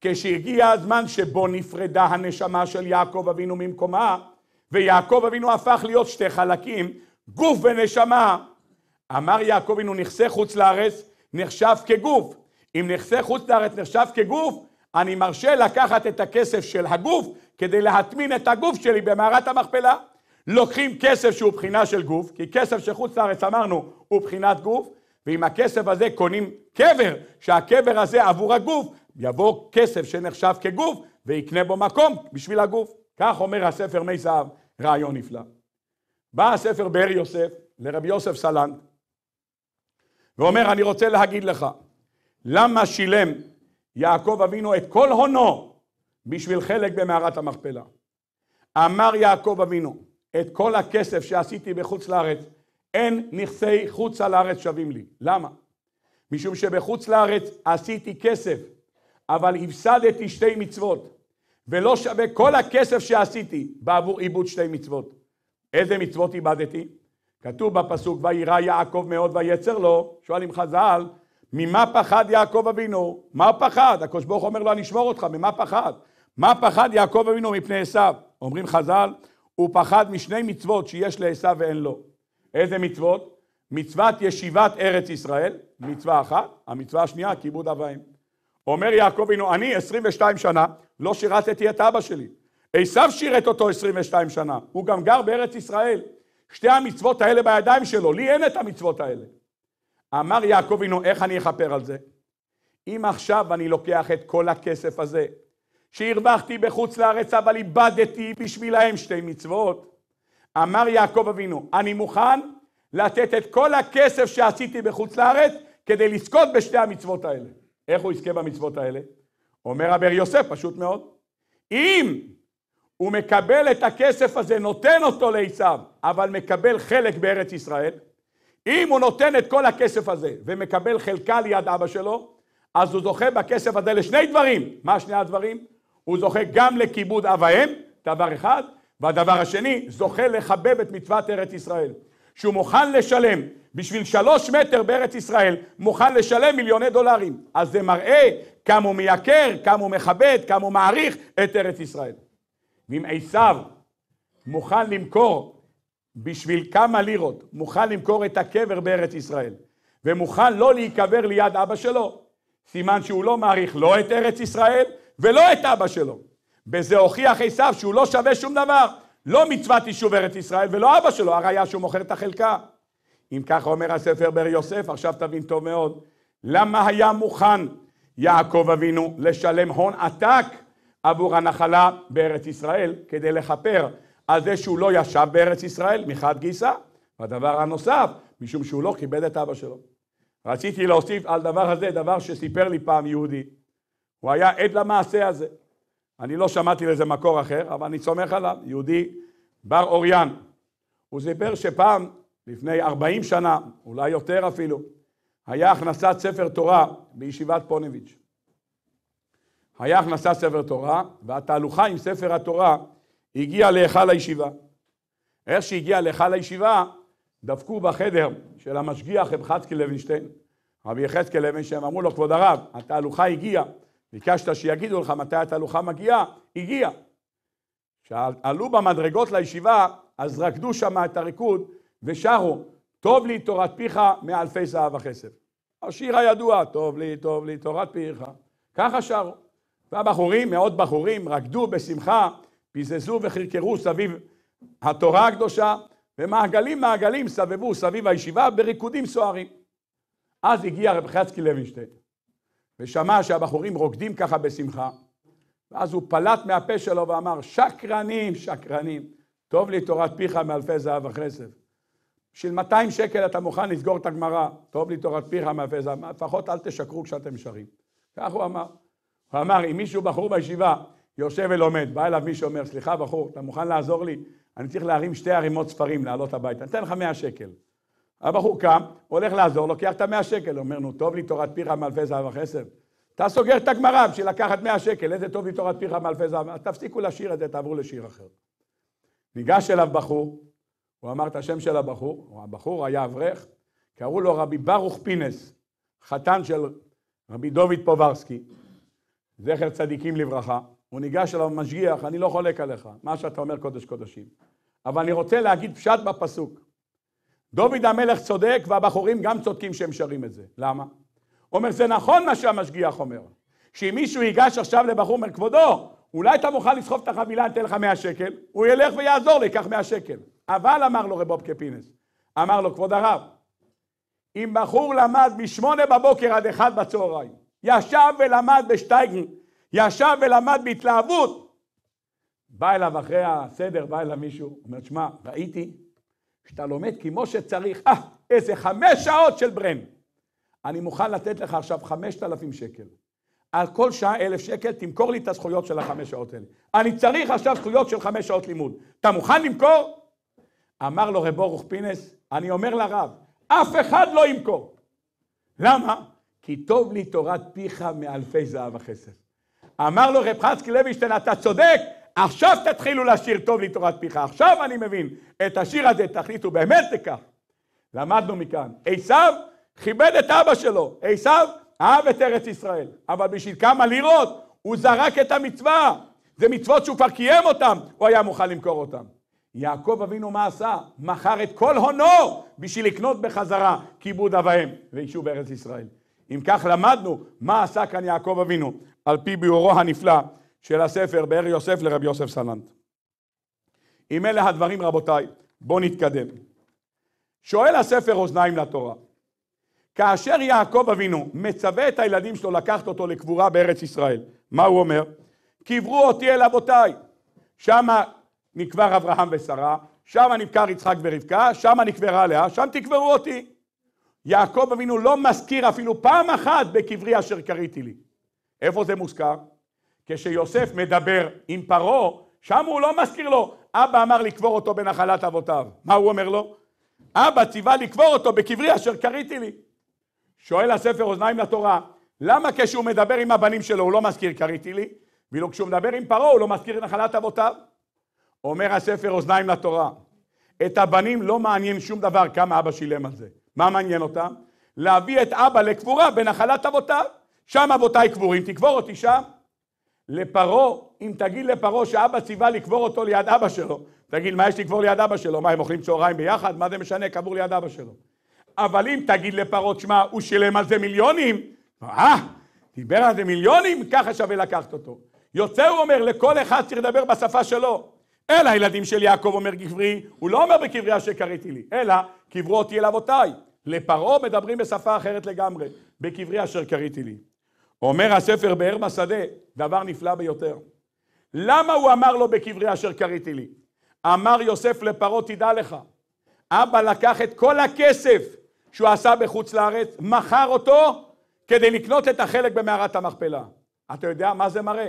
S1: כשהגיע הזמן שבו נפרדה הנשמה של יעקב אבינו ממקומה, ויעקב אבינו הפך להיות שתי חלקים, גוף ונשמה, אמר יעקב אבינו, נכסי חוץ לארץ נחשב כגוף. אם נכסי חוץ לארץ נחשב כגוף, אני מרשה לקחת את הכסף של הגוף כדי להטמין את הגוף שלי במערת המכפלה. לוקחים כסף שהוא בחינה של גוף, כי כסף שחוץ לארץ אמרנו הוא בחינת גוף, ועם הכסף הזה קונים קבר, שהקבר הזה עבור הגוף, יבוא כסף שנחשב כגוף ויקנה בו מקום בשביל הגוף. כך אומר הספר מי זהב, רעיון נפלא. בא הספר באר יוסף לרבי יוסף סלנט, ואומר, אני רוצה להגיד לך, למה שילם יעקב אבינו את כל הונו בשביל חלק במערת המכפלה? אמר יעקב אבינו, את כל הכסף שעשיתי בחוץ לארץ, אין נכסי חוץ על הארץ שווים לי. למה? משום שבחוץ לארץ עשיתי כסף, אבל הפסדתי שתי מצוות, ולא שווה כל הכסף שעשיתי בעבור עיבוד שתי מצוות. איזה מצוות איבדתי? כתוב בפסוק, וירא יעקב מאוד ויצר לו, שואלים חז"ל, ממה פחד יעקב אבינו? מה פחד? הקדוש ברוך אומר לו, אני אשמור אותך, ממה פחד? מה פחד יעקב אבינו מפני עשיו? אומרים חז"ל, הוא פחד משני מצוות שיש לעשו ואין לו. איזה מצוות? מצוות ישיבת ארץ ישראל, מצווה אחת, המצווה השנייה, כיבוד אב ואם. אומר יעקב אינו, אני 22 שנה לא שירתתי את אבא שלי. עשו שירת אותו 22 שנה, הוא גם גר בארץ ישראל. שתי המצוות האלה בידיים שלו, לי אין את המצוות האלה. אמר יעקב אינו, איך אני אכפר על זה? אם עכשיו אני לוקח את כל הכסף הזה שהרווחתי בחוץ לארץ, אבל איבדתי בשבילהם שתי מצוות. אמר יעקב אבינו, אני מוכן לתת את כל הכסף שעשיתי בחוץ לארץ כדי לזכות בשתי המצוות האלה. איך הוא יזכה במצוות האלה? אומר אבר יוסף, פשוט מאוד. אם הוא מקבל את הכסף הזה, נותן אותו לעשיו, אבל מקבל חלק בארץ ישראל, אם הוא נותן את כל הכסף הזה ומקבל חלקה ליד אבא שלו, אז הוא זוכה בכסף הזה לשני דברים. מה שני הדברים? הוא זוכה גם לכיבוד אב ואם, דבר אחד, והדבר השני, זוכה לחבב את מצוות ארץ ישראל. שהוא מוכן לשלם בשביל שלוש מטר בארץ ישראל, מוכן לשלם מיליוני דולרים. אז זה מראה כמה הוא מייקר, כמה הוא מכבד, כמה הוא מעריך את ארץ ישראל. ואם עשיו מוכן למכור בשביל כמה לירות, מוכן למכור את הקבר בארץ ישראל, ומוכן לא להיקבר ליד אבא שלו, סימן שהוא לא מעריך לא את ארץ ישראל ולא את אבא שלו. בזה הוכיח עשיו שהוא לא שווה שום דבר. לא מצוות יישוב ארץ ישראל ולא אבא שלו, הראיה שהוא מוכר את החלקה. אם כך אומר הספר בר יוסף, עכשיו תבין טוב מאוד, למה היה מוכן יעקב אבינו לשלם הון עתק עבור הנחלה בארץ ישראל כדי לכפר על זה שהוא לא ישב בארץ ישראל מחד גיסא, והדבר הנוסף, משום שהוא לא כיבד את אבא שלו. רציתי להוסיף על דבר הזה דבר שסיפר לי פעם יהודי. הוא היה עד למעשה הזה. אני לא שמעתי לזה מקור אחר, אבל אני סומך עליו, יהודי בר אוריאן. הוא סיפר שפעם, לפני 40 שנה, אולי יותר אפילו, היה הכנסת ספר תורה בישיבת פוניביץ'. היה הכנסת ספר תורה, והתהלוכה עם ספר התורה הגיעה להיכל הישיבה. איך שהגיעה להיכל הישיבה, דפקו בחדר של המשגיח רב חצקי לוינשטיין, רבי יחזקאל לוינשטיין, אמרו לו, כבוד הרב, התהלוכה הגיעה. ביקשת שיגידו לך מתי התהלוכה מגיעה, הגיע. כשעלו במדרגות לישיבה, אז רקדו שם את הריקוד ושרו, טוב לי תורת פיך מאלפי זהב וכסף. השיר הידוע, טוב לי, טוב לי תורת פיך. ככה שרו. והבחורים, מאות בחורים, רקדו בשמחה, פיזזו וחרקרו סביב התורה הקדושה, ומעגלים מעגלים סבבו סביב הישיבה בריקודים סוערים. אז הגיע רב חצקי לוינשטיין. ושמע שהבחורים רוקדים ככה בשמחה. ואז הוא פלט מהפה שלו ואמר, שקרנים, שקרנים, טוב לי תורת פיך מאלפי זהב וכסף. בשביל 200 שקל אתה מוכן לסגור את הגמרא, טוב לי תורת פיך מאלפי זהב, לפחות אל תשקרו כשאתם שרים. כך הוא אמר. הוא אמר, אם מישהו בחור בישיבה יושב ולומד, בא אליו מישהו אומר, סליחה בחור, אתה מוכן לעזור לי? אני צריך להרים שתי ערימות ספרים, לעלות הביתה, אני אתן לך 100 שקל. הבחור קם, הולך לעזור, לוקח את המאה שקל, אומר, נו, טוב לי תורת פירה מאלפי זהב וחסר. אתה סוגר את הגמרא בשביל לקחת מאה שקל, איזה טוב לי תורת פירה מאלפי זהב. תפסיקו לשיר את זה, תעברו לשיר אחר. ניגש אליו בחור, הוא אמר את השם של הבחור, הבחור היה אברך, קראו לו רבי ברוך פינס, חתן של רבי דוד פוברסקי, זכר צדיקים לברכה. הוא ניגש אליו משגיח, אני לא חולק עליך, מה שאתה אומר קודש קודשים. אבל אני רוצה להגיד פשט בפסוק. דוד המלך צודק והבחורים גם צודקים שהם שרים את זה. למה? אומר, זה נכון מה שהמשגיח אומר, שאם מישהו ייגש עכשיו לבחור, אומר, כבודו, אולי אתה מוכן לסחוב את החבילה, אני אתן לך 100 שקל, הוא ילך ויעזור לי, ייקח 100 שקל. אבל אמר לו רב אופקה פינס, אמר לו, כבוד הרב, אם בחור למד משמונה בבוקר עד אחד בצהריים, ישב ולמד בשטייגן, ישב ולמד בהתלהבות, בא אליו אחרי הסדר, בא אליו מישהו, אומר, שמע, ראיתי כשאתה לומד כמו שצריך, אה, איזה חמש שעות של ברן. אני מוכן לתת לך עכשיו חמשת אלפים שקל. על כל שעה אלף שקל, תמכור לי את הזכויות של החמש שעות האלה. אני צריך עכשיו זכויות של חמש שעות לימוד. אתה מוכן למכור? אמר לו רב אורוך פינס, אני אומר לרב, אף אחד לא ימכור. למה? כי טוב לי תורת פיך מאלפי זהב וכסף. אמר לו רב חצקי לוינשטיין, אתה צודק, עכשיו תתחילו לשיר טוב לי תורת פיך, עכשיו אני מבין. את השיר הזה תחליטו באמת לכך. למדנו מכאן. עשיו כיבד את אבא שלו. עשיו אהב את ארץ ישראל. אבל בשביל כמה לירות הוא זרק את המצווה. זה מצוות שהוא כבר קיים אותן, הוא היה מוכן למכור אותן. יעקב אבינו מה עשה? מכר את כל הונו בשביל לקנות בחזרה כיבוד אב ואם ויישוב ארץ ישראל. אם כך למדנו מה עשה כאן יעקב אבינו על פי ביאורו הנפלא של הספר באר יוסף לרבי יוסף סננט. אם אלה הדברים רבותיי, בואו נתקדם. שואל הספר אוזניים לתורה, כאשר יעקב אבינו מצווה את הילדים שלו לקחת אותו לקבורה בארץ ישראל, מה הוא אומר? קברו אותי אל אבותיי. שם נקבר אברהם ושרה, שם נקבר יצחק ורבקה, שם נקברה לאה, שם תקברו אותי. יעקב אבינו לא מזכיר אפילו פעם אחת בקברי אשר קריתי לי. איפה זה מוזכר? כשיוסף מדבר עם פרעה, שם הוא לא מזכיר לו, אבא אמר לקבור אותו בנחלת אבותיו. מה הוא אומר לו? אבא ציווה לקבור אותו בקברי אשר קריתי לי. שואל הספר אוזניים לתורה, למה כשהוא מדבר עם הבנים שלו הוא לא מזכיר קריתי לי, ואילו כשהוא מדבר עם פרעה הוא לא מזכיר נחלת אבותיו? אומר הספר אוזניים לתורה, את הבנים לא מעניין שום דבר כמה אבא שילם על זה. מה מעניין אותם? להביא את אבא לקבורה בנחלת אבותיו. שם אבותיי קבורים, תקבור אותי שם. לפרעה, אם תגיד לפרעה שאבא ציווה לקבור אותו ליד אבא שלו, תגיד, מה יש לקבור ליד אבא שלו? מה, הם אוכלים צהריים ביחד? מה זה משנה, קבור ליד אבא שלו. אבל אם תגיד לפרעה, תשמע, הוא שילם על זה מיליונים, אה, דיבר על זה מיליונים, ככה שווה לקחת אותו. יוצא, הוא אומר, לכל אחד צריך לדבר בשפה שלו. אל הילדים של יעקב, אומר גברי, הוא לא אומר בקברי אשר קראתי לי, אלא קברו אותי אל אבותיי. לפרעה מדברים בשפה אחרת לגמרי, בקברי אשר קראתי לי. אומר הספר באר בשדה, דבר נפלא ביותר. למה הוא אמר לו בקברי אשר קריתי לי? אמר יוסף לפרעה, תדע לך, אבא לקח את כל הכסף שהוא עשה בחוץ לארץ, מכר אותו כדי לקנות את החלק במערת המכפלה. אתה יודע מה זה מראה?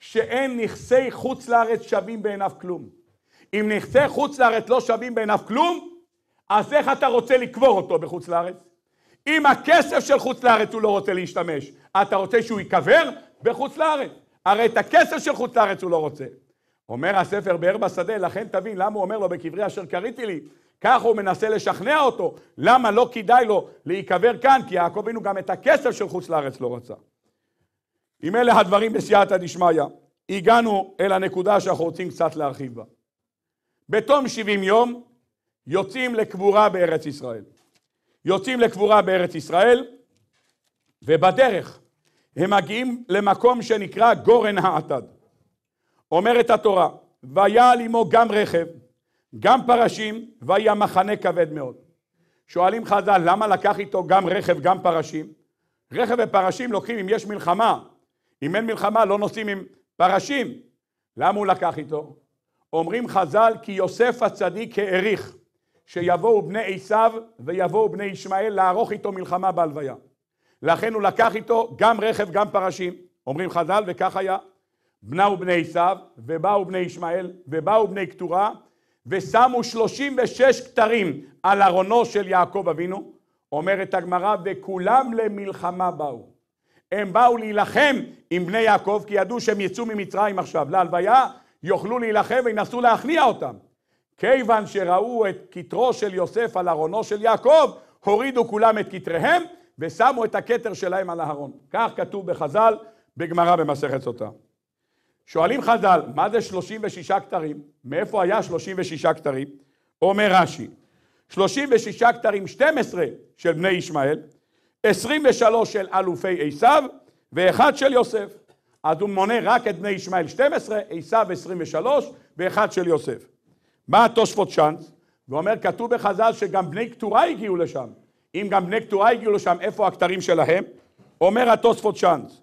S1: שאין נכסי חוץ לארץ שווים בעיניו כלום. אם נכסי חוץ לארץ לא שווים בעיניו כלום, אז איך אתה רוצה לקבור אותו בחוץ לארץ? עם הכסף של חוץ לארץ הוא לא רוצה להשתמש. אתה רוצה שהוא ייקבר? בחוץ לארץ. הרי את הכסף של חוץ לארץ הוא לא רוצה. אומר הספר באר בשדה, לכן תבין למה הוא אומר לו בקברי אשר קריתי לי. כך הוא מנסה לשכנע אותו, למה לא כדאי לו להיקבר כאן, כי יעקב אבינו גם את הכסף של חוץ לארץ לא רצה. עם אלה הדברים בסייעתא דשמיא, הגענו אל הנקודה שאנחנו רוצים קצת להרחיב בה. בתום 70 יום יוצאים לקבורה בארץ ישראל. יוצאים לקבורה בארץ ישראל, ובדרך הם מגיעים למקום שנקרא גורן האטד. אומרת התורה, ויעל עמו גם רכב, גם פרשים, ויהי המחנה כבד מאוד. שואלים חז"ל, למה לקח איתו גם רכב, גם פרשים? רכב ופרשים לוקחים אם יש מלחמה. אם אין מלחמה לא נוסעים עם פרשים. למה הוא לקח איתו? אומרים חז"ל, כי יוסף הצדיק העריך שיבואו בני עשיו ויבואו בני ישמעאל לערוך איתו מלחמה בהלוויה. לכן הוא לקח איתו גם רכב, גם פרשים. אומרים חז"ל, וכך היה. בנהו בני עשיו, ובאו בני ישמעאל, ובאו בני קטורה, ושמו 36 כתרים על ארונו של יעקב אבינו. אומרת הגמרא, וכולם למלחמה באו. הם באו להילחם עם בני יעקב, כי ידעו שהם יצאו ממצרים עכשיו להלוויה, יוכלו להילחם וינסו להכניע אותם. כיוון שראו את כתרו של יוסף על ארונו של יעקב, הורידו כולם את כתריהם ושמו את הכתר שלהם על הארון. כך כתוב בחז"ל, בגמרא במסכת סוטה. שואלים חז"ל, מה זה 36 כתרים? מאיפה היה 36 כתרים? אומר רש"י, 36 כתרים 12 של בני ישמעאל, 23 של אלופי עשיו ואחד של יוסף. אז הוא מונה רק את בני ישמעאל 12, עשיו 23 ואחד של יוסף. בא התוספות צ'אנס? ואומר, כתוב בחז"ל שגם בני קטורה הגיעו לשם. אם גם בני קטורה הגיעו לשם, איפה הכתרים שלהם? אומר התוספות צ'אנס,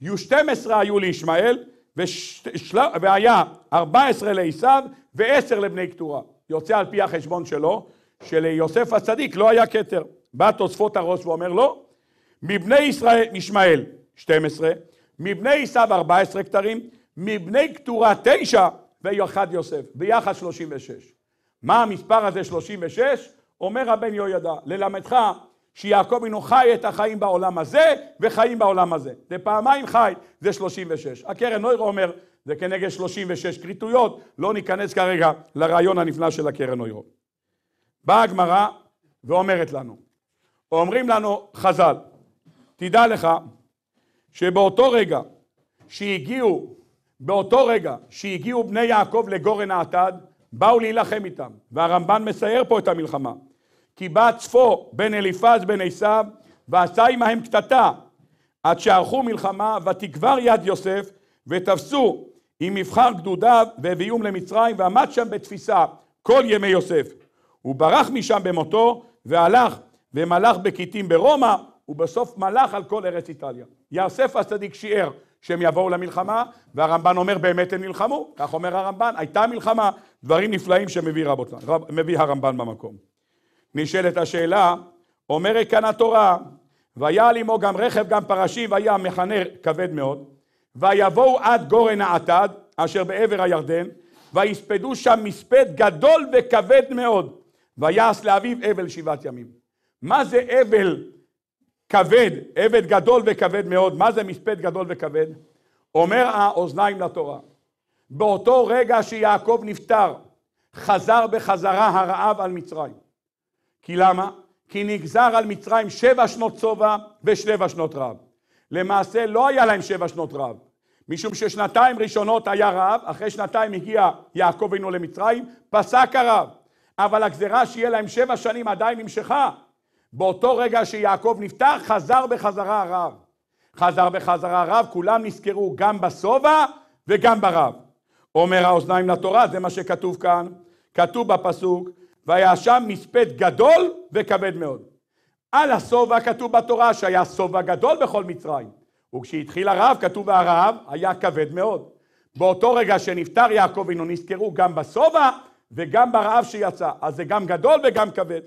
S1: יהיו 12 היו לישמעאל, ושל... והיה 14 לעשו ו-10 לבני קטורה. יוצא על פי החשבון שלו, שליוסף הצדיק לא היה כתר. בא תוספות הראש ואומר לא, מבני ישראל, ישמעאל 12, מבני עשו 14 כתרים, מבני קטורה 9, ויוחד יוסף, ביחד 36. מה המספר הזה 36? אומר הבן יהוידע, ללמדך שיעקב אינו חי את החיים בעולם הזה וחיים בעולם הזה. זה פעמיים חי, זה 36. הקרן נויר אומר, זה כנגד 36 כריתויות, לא ניכנס כרגע לרעיון הנפלא של הקרן נויר. באה הגמרא ואומרת לנו, אומרים לנו חז"ל, תדע לך שבאותו רגע שהגיעו באותו רגע שהגיעו בני יעקב לגורן האטד, באו להילחם איתם, והרמב"ן מסייר פה את המלחמה. כי בא צפו בן אליפז בן עשיו, ועשה עמהם קטטה, עד שערכו מלחמה, ותגבר יד יוסף, ותפסו עם מבחר גדודיו, והביאום למצרים, ועמד שם בתפיסה כל ימי יוסף. הוא ברח משם במותו, והלך, ומלך בכיתים ברומא, ובסוף מלך על כל ארץ איטליה. יאסף הצדיק שיער שהם יבואו למלחמה, והרמב"ן אומר באמת הם נלחמו, כך אומר הרמב"ן, הייתה מלחמה, דברים נפלאים שמביא רבותיי, רב, מביא הרמב"ן במקום. נשאלת השאלה, אומרת כאן התורה, ויעל עמו גם רכב גם פרשי, והיה מחנה כבד מאוד, ויבואו עד גורן העתד אשר בעבר הירדן, ויספדו שם מספד גדול וכבד מאוד, ויעש לאביו אבל שבעת ימים. מה זה אבל כבד, עבד גדול וכבד מאוד, מה זה מספד גדול וכבד? אומר האוזניים לתורה, באותו רגע שיעקב נפטר, חזר בחזרה הרעב על מצרים. כי למה? כי נגזר על מצרים שבע שנות צובע ושבע שנות רעב. למעשה לא היה להם שבע שנות רעב, משום ששנתיים ראשונות היה רעב, אחרי שנתיים הגיע יעקב אינו למצרים, פסק הרעב. אבל הגזרה שיהיה להם שבע שנים עדיין נמשכה, באותו רגע שיעקב נפטר, חזר בחזרה הרב. חזר בחזרה הרב, כולם נזכרו גם בשובע וגם ברב. אומר האוזניים לתורה, זה מה שכתוב כאן, כתוב בפסוק, והיה שם מספד גדול וכבד מאוד. על השובע כתוב בתורה שהיה שובע גדול בכל מצרים, וכשהתחיל הרב, כתוב והרעב היה כבד מאוד. באותו רגע שנפטר יעקב אינו נזכרו גם בשובע וגם ברעב שיצא, אז זה גם גדול וגם כבד.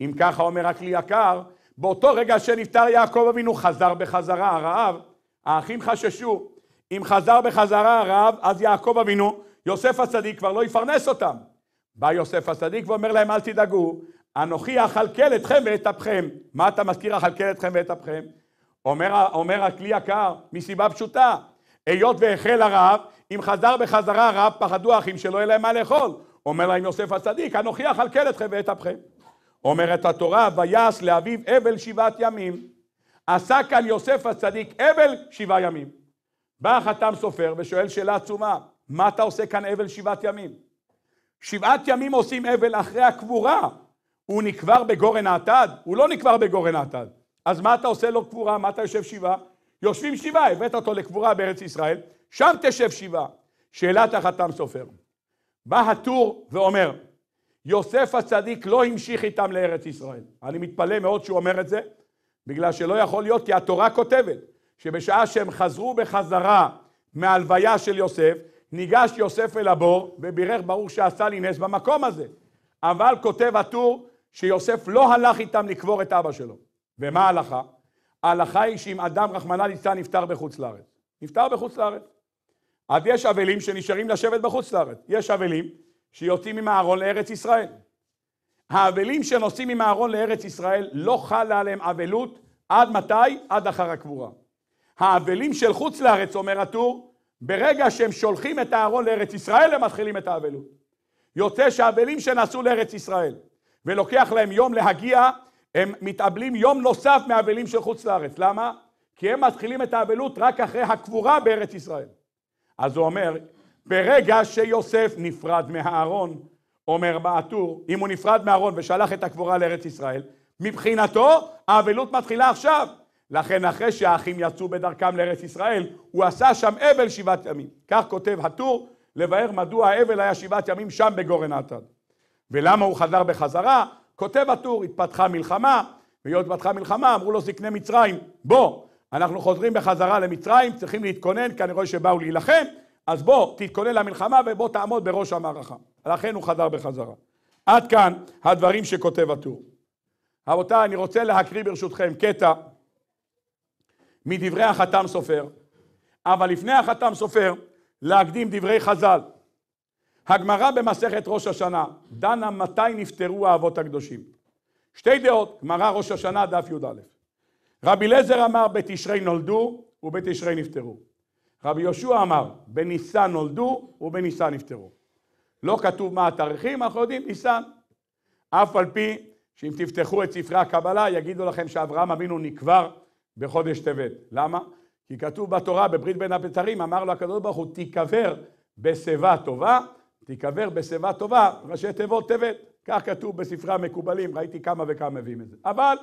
S1: אם ככה אומר הכלי יקר, באותו רגע שנפטר יעקב אבינו חזר בחזרה הרעב, האחים חששו. אם חזר בחזרה הרעב, אז יעקב אבינו, יוסף הצדיק כבר לא יפרנס אותם. בא יוסף הצדיק ואומר להם, אל תדאגו, אנוכי אכלכל אתכם ואת אפכם. מה אתה מזכיר אכלכל אתכם ואת אפכם? אומר, אומר הכלי יקר, מסיבה פשוטה, היות והחל הרעב, אם חזר בחזרה הרעב, פחדו האחים שלא יהיה להם מה לאכול. אומר להם יוסף הצדיק, אנוכי אכלכל אתכם ואת אפכם. אומרת התורה, ויעש לאביו אבל שבעת ימים. עשה כאן יוסף הצדיק אבל שבעה ימים. בא החתם סופר ושואל שאלה עצומה, מה אתה עושה כאן אבל שבעת ימים? שבעת ימים עושים אבל אחרי הקבורה. הוא נקבר בגורן האטד? הוא לא נקבר בגורן האטד. אז מה אתה עושה לו קבורה? מה אתה יושב שבעה? יושבים שבעה, הבאת אותו לקבורה בארץ ישראל, שם תשב שבעה. שאלת החתם סופר. בא הטור ואומר, יוסף הצדיק לא המשיך איתם לארץ ישראל. אני מתפלא מאוד שהוא אומר את זה, בגלל שלא יכול להיות, כי התורה כותבת שבשעה שהם חזרו בחזרה מהלוויה של יוסף, ניגש יוסף אל הבור ובירך ברוך שעשה לי נס במקום הזה. אבל כותב הטור שיוסף לא הלך איתם לקבור את אבא שלו. ומה ההלכה? ההלכה היא שאם אדם, רחמנא ליצלן, נפטר בחוץ לארץ. נפטר בחוץ לארץ. אז יש אבלים שנשארים לשבת בחוץ לארץ. יש אבלים שיוצאים עם אהרון לארץ ישראל. האבלים שנוסעים עם אהרון לארץ ישראל, לא חלה עליהם אבלות, עד מתי? עד אחר הקבורה. האבלים של חוץ לארץ, אומר הטור, ברגע שהם שולחים את אהרון לארץ ישראל, הם מתחילים את האבלות. יוצא שהאבלים שנסעו לארץ ישראל, ולוקח להם יום להגיע, הם מתאבלים יום נוסף מאבלים של חוץ לארץ. למה? כי הם מתחילים את האבלות רק אחרי הקבורה בארץ ישראל. אז הוא אומר, ברגע שיוסף נפרד מהארון, אומר בעטור, אם הוא נפרד מהארון ושלח את הקבורה לארץ ישראל, מבחינתו האבלות מתחילה עכשיו. לכן אחרי שהאחים יצאו בדרכם לארץ ישראל, הוא עשה שם אבל שבעת ימים. כך כותב הטור, לבאר מדוע האבל היה שבעת ימים שם בגורן עתד. ולמה הוא חזר בחזרה? כותב הטור, התפתחה מלחמה, והיות התפתחה מלחמה, אמרו לו זקני מצרים, בוא, אנחנו חוזרים בחזרה למצרים, צריכים להתכונן, כי אני רואה שבאו להילחם, אז בוא, תתכונן למלחמה ובוא תעמוד בראש המערכה. לכן הוא חזר בחזרה. עד כאן הדברים שכותב הטור. רבותיי, אני רוצה להקריא ברשותכם קטע מדברי החתם סופר, אבל לפני החתם סופר, להקדים דברי חז"ל. הגמרא במסכת ראש השנה דנה מתי נפטרו האבות הקדושים. שתי דעות, גמרא ראש השנה דף י"א. רבי אליעזר אמר בתשרי נולדו ובתשרי נפטרו. רבי יהושע אמר, בניסן נולדו ובניסן נפטרו. לא כתוב מה התאריכים, אנחנו יודעים, ניסן. אף על פי שאם תפתחו את ספרי הקבלה, יגידו לכם שאברהם אבינו נקבר בחודש טבת. למה? כי כתוב בתורה, בברית בין הבתרים, אמר לו הקדוש ברוך הוא, תיקבר בשיבה טובה, תיקבר בשיבה טובה, ראשי תיבות טבת. כך כתוב בספרי המקובלים, ראיתי כמה וכמה מביאים את זה. אבל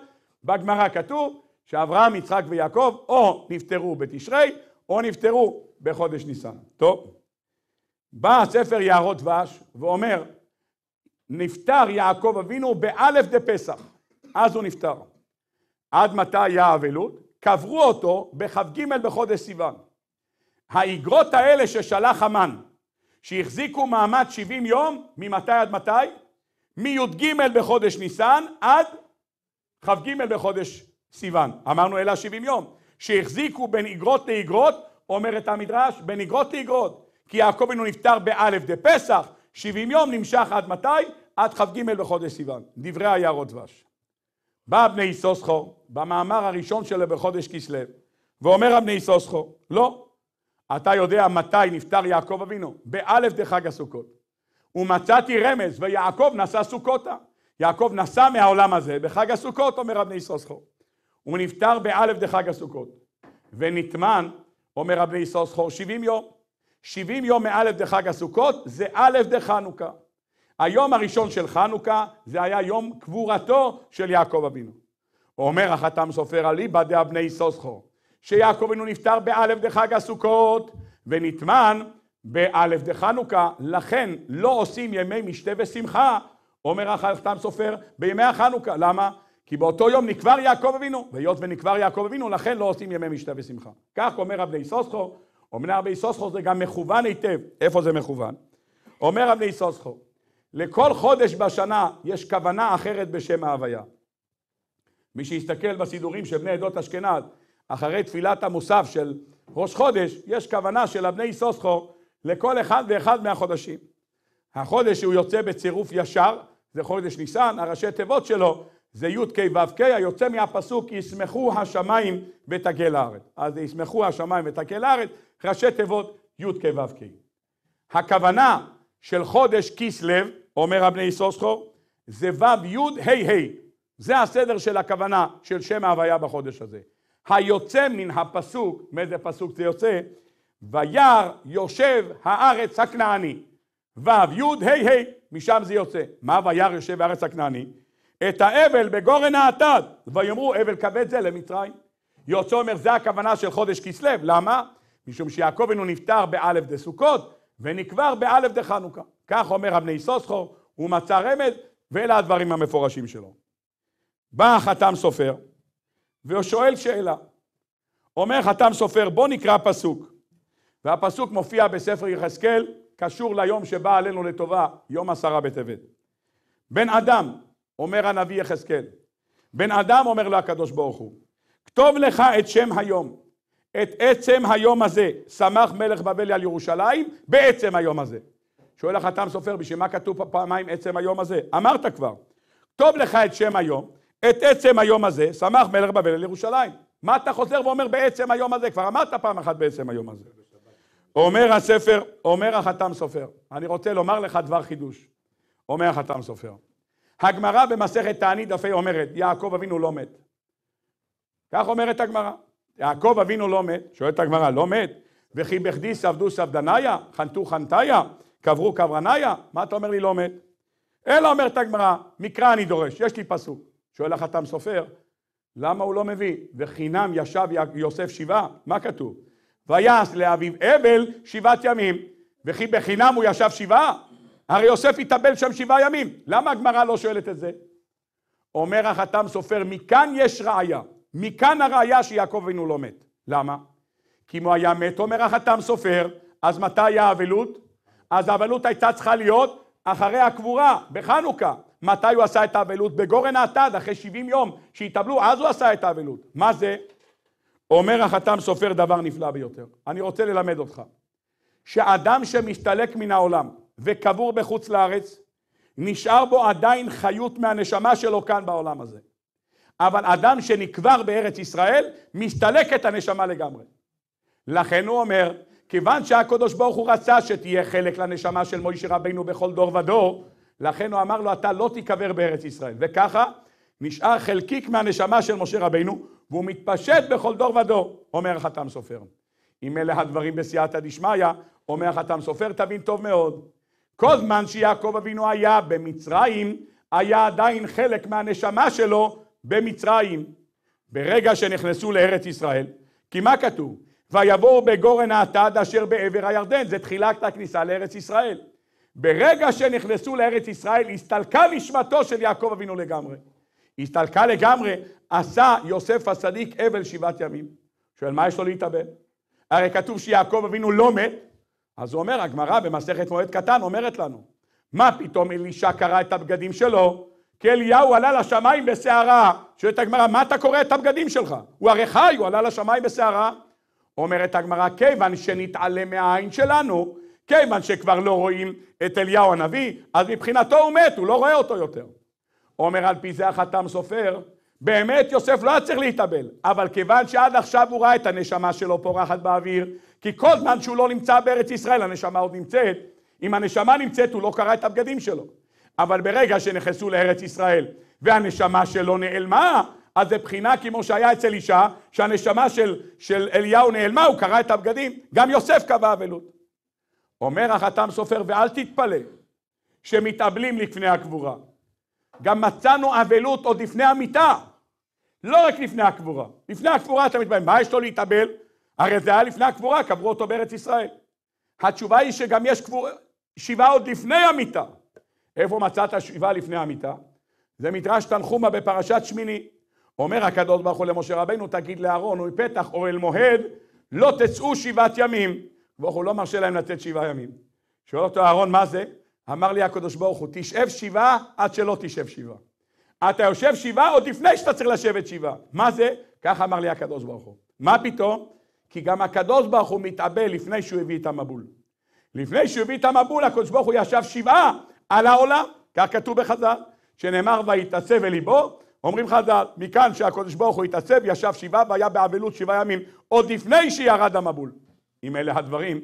S1: בגמרא כתוב שאברהם, יצחק ויעקב או נפטרו בתשרי, או נפטרו בחודש ניסן. טוב. בא הספר יערות דבש ואומר, נפטר יעקב אבינו באלף דה פסח, אז הוא נפטר. עד מתי היה האבלות? קברו אותו בכ"ג בחודש סיוון. האיגרות האלה ששלח המן, שהחזיקו מעמד 70 יום, ממתי עד מתי? מי"ג בחודש ניסן עד כ"ג בחודש סיוון. אמרנו אלה 70 יום. שהחזיקו בין איגרות לאיגרות, אומרת המדרש, בין איגרות לאיגרות. כי יעקב אינו נפטר באלף דה פסח, 70 יום נמשך עד מתי? עד כ"ג בחודש סיוון. דברי היערות דבש. בא בני סוסחו, במאמר הראשון שלו בחודש כסלו, ואומר הבני סוסחו, לא, אתה יודע מתי נפטר יעקב אבינו? באלף דה חג הסוכות. ומצאתי רמז, ויעקב נשא סוכותה. יעקב נשא מהעולם הזה בחג הסוכות, אומר הבני סוסחו. הוא נפטר באלף דחג הסוכות. ונטמן, אומר רבי ישראל סחור, שבעים יום. שבעים יום מאלף דחג הסוכות זה אלף דחנוכה. היום הראשון של חנוכה זה היה יום קבורתו של יעקב אבינו. אומר החתם סופר אליבא דא בני יסוסחור, שיעקב אבינו נפטר באלף דחג הסוכות ונטמן באלף דחנוכה, לכן לא עושים ימי משתה ושמחה, אומר החתם סופר, בימי החנוכה. למה? כי באותו יום נקבר יעקב אבינו, והיות ונקבר יעקב אבינו, לכן לא עושים ימי משתה ושמחה. כך אומר רבי סוסחו, אומר רבי סוסחו זה גם מכוון היטב. איפה זה מכוון? אומר רבי סוסחו, לכל חודש בשנה יש כוונה אחרת בשם ההוויה. מי שיסתכל בסידורים של בני עדות אשכנז, אחרי תפילת המוסף של ראש חודש, יש כוונה של הבני סוסחו לכל אחד ואחד מהחודשים. החודש שהוא יוצא בצירוף ישר, זה חודש ניסן, הראשי תיבות שלו זה י"ק ו"ק, היוצא מהפסוק ישמחו השמיים ותקל הארץ. אז ישמחו השמיים ותקל הארץ, ראשי תיבות י"ק ו"ק. הכוונה של חודש כסלו, אומר הבני יששכור, זה ו' י' ה' ה'. זה הסדר של הכוונה של שם ההוויה בחודש הזה. היוצא מן הפסוק, מאיזה פסוק זה יוצא? וירא יושב הארץ הכנעני. ו' י' ה' ה', משם זה יוצא. מה וירא יושב הארץ הכנעני? את האבל בגורן האטד, ויאמרו אבל כבד זה למצרים. יוצא אומר, זה הכוונה של חודש כסלו, למה? משום שיעקב אינו נפטר באלף דה סוכות, ונקבר באלף דה חנוכה. כך אומר אבני סוסחור, הוא מצא רמז, ואלה הדברים המפורשים שלו. בא החתם סופר, ושואל שאלה. אומר חתם סופר, בוא נקרא פסוק. והפסוק מופיע בספר יחזקאל, קשור ליום שבא עלינו לטובה, יום עשרה בטבת. בן אדם, אומר הנביא יחזקאל. בן אדם אומר לו הקדוש ברוך הוא, כתוב לך את שם היום, את עצם היום הזה, שמח מלך בבלי על ירושלים, בעצם היום הזה. שואל החתם סופר, בשביל מה כתוב פה פעמיים עצם היום הזה? אמרת כבר. כתוב לך את שם היום, את עצם היום הזה, שמח מלך בבלי על ירושלים. מה אתה חוזר ואומר בעצם היום הזה? כבר אמרת פעם אחת בעצם היום הזה. אומר הספר, אומר החתם סופר, אני רוצה לומר לך דבר חידוש. אומר החתם סופר, הגמרא במסכת תענית דפי אומרת, יעקב אבינו לא מת. כך אומרת הגמרא. יעקב אבינו לא מת, שואלת הגמרא, לא מת? וכי בכדי סבדו סבדניה, חנתו חנתיה, קברו קברניה, מה אתה אומר לי לא מת? אלא אומרת הגמרא, מקרא אני דורש, יש לי פסוק. שואל החתם סופר, למה הוא לא מביא? וחינם ישב יוסף שבעה, מה כתוב? ויעש לאביו אבל שבעת ימים, וכי בחינם הוא ישב שבעה? הרי יוסף התאבל שם שבעה ימים. למה הגמרא לא שואלת את זה? אומר החתם סופר, מכאן יש ראייה. מכאן הראייה שיעקב אבינו לא מת. למה? כי אם הוא היה מת, אומר החתם סופר, אז מתי היה האבלות? אז האבלות הייתה צריכה להיות אחרי הקבורה, בחנוכה. מתי הוא עשה את האבלות? בגורן האטד, אחרי 70 יום שהתאבלו, אז הוא עשה את האבלות. מה זה? אומר החתם סופר דבר נפלא ביותר. אני רוצה ללמד אותך, שאדם שמסתלק מן העולם, וקבור בחוץ לארץ, נשאר בו עדיין חיות מהנשמה שלו כאן בעולם הזה. אבל אדם שנקבר בארץ ישראל, מסתלקת הנשמה לגמרי. לכן הוא אומר, כיוון שהקדוש ברוך הוא רצה שתהיה חלק לנשמה של מוישה רבינו בכל דור ודור, לכן הוא אמר לו, אתה לא תיקבר בארץ ישראל. וככה נשאר חלקיק מהנשמה של משה רבינו, והוא מתפשט בכל דור ודור, אומר החתם סופר. אם אלה הדברים בסייעתא דשמיא, אומר החתם סופר, תבין טוב מאוד, כל זמן שיעקב אבינו היה במצרים, היה עדיין חלק מהנשמה שלו במצרים. ברגע שנכנסו לארץ ישראל, כי מה כתוב? ויבואו בגורן האטד אשר בעבר הירדן, זה תחילת הכניסה לארץ ישראל. ברגע שנכנסו לארץ ישראל, הסתלקה נשמתו של יעקב אבינו לגמרי. הסתלקה לגמרי, עשה יוסף הצדיק אבל שבעת ימים. שואל, מה יש לו להתאבל? הרי כתוב שיעקב אבינו לא מת, אז הוא אומר, הגמרא במסכת מועד קטן אומרת לנו, מה פתאום אלישע קרע את הבגדים שלו? כי אליהו עלה לשמיים בסערה. שואלת הגמרא, מה אתה קורא את הבגדים שלך? הוא הרי חי, הוא עלה לשמיים בסערה. אומרת הגמרא, כיוון שנתעלם מהעין שלנו, כיוון שכבר לא רואים את אליהו הנביא, אז מבחינתו הוא מת, הוא לא רואה אותו יותר. אומר על פי זה החתם סופר, באמת יוסף לא היה צריך להתאבל, אבל כיוון שעד עכשיו הוא ראה את הנשמה שלו פורחת באוויר, כי כל זמן שהוא לא נמצא בארץ ישראל, הנשמה עוד נמצאת. אם הנשמה נמצאת, הוא לא קרע את הבגדים שלו. אבל ברגע שנכנסו לארץ ישראל והנשמה שלו נעלמה, אז זה בחינה כמו שהיה אצל אישה, שהנשמה של, של אליהו נעלמה, הוא קרע את הבגדים. גם יוסף קבע אבלות. אומר החתם סופר, ואל תתפלא שמתאבלים לפני הקבורה. גם מצאנו אבלות עוד לפני המיטה, לא רק לפני הקבורה. לפני הקבורה אתה מתבלם. מה יש לו להתאבל? הרי זה היה לפני הקבורה, קברו אותו בארץ ישראל. התשובה היא שגם יש קבור... שבעה עוד לפני המיטה. איפה מצאת שבעה לפני המיטה? זה מדרש תנחומה בפרשת שמיני. אומר הקדוש ברוך הוא למשה רבנו, תגיד לאהרון, הוא פתח או אל מוהד, לא תצאו שבעת ימים. ברוך הוא לא מרשה להם לצאת שבעה ימים. שואל אותו אהרון, מה זה? אמר לי הקדוש ברוך הוא, תשאב שבעה עד שלא תשאב שבעה. אתה יושב שבעה עוד לפני שאתה צריך לשבת שבעה. מה זה? כך אמר לי הקדוש ברוך הוא. מה פתאום? כי גם הקדוש ברוך הוא מתאבל לפני שהוא הביא את המבול. לפני שהוא הביא את המבול, הקדוש ברוך הוא ישב שבעה על העולם, כך כתוב בחז"ל, שנאמר ויתעצב אל ליבו, אומרים חז"ל, מכאן שהקדוש ברוך הוא התעצב, ישב שבעה והיה באבלות שבעה ימים, עוד לפני שירד המבול. אם אלה הדברים,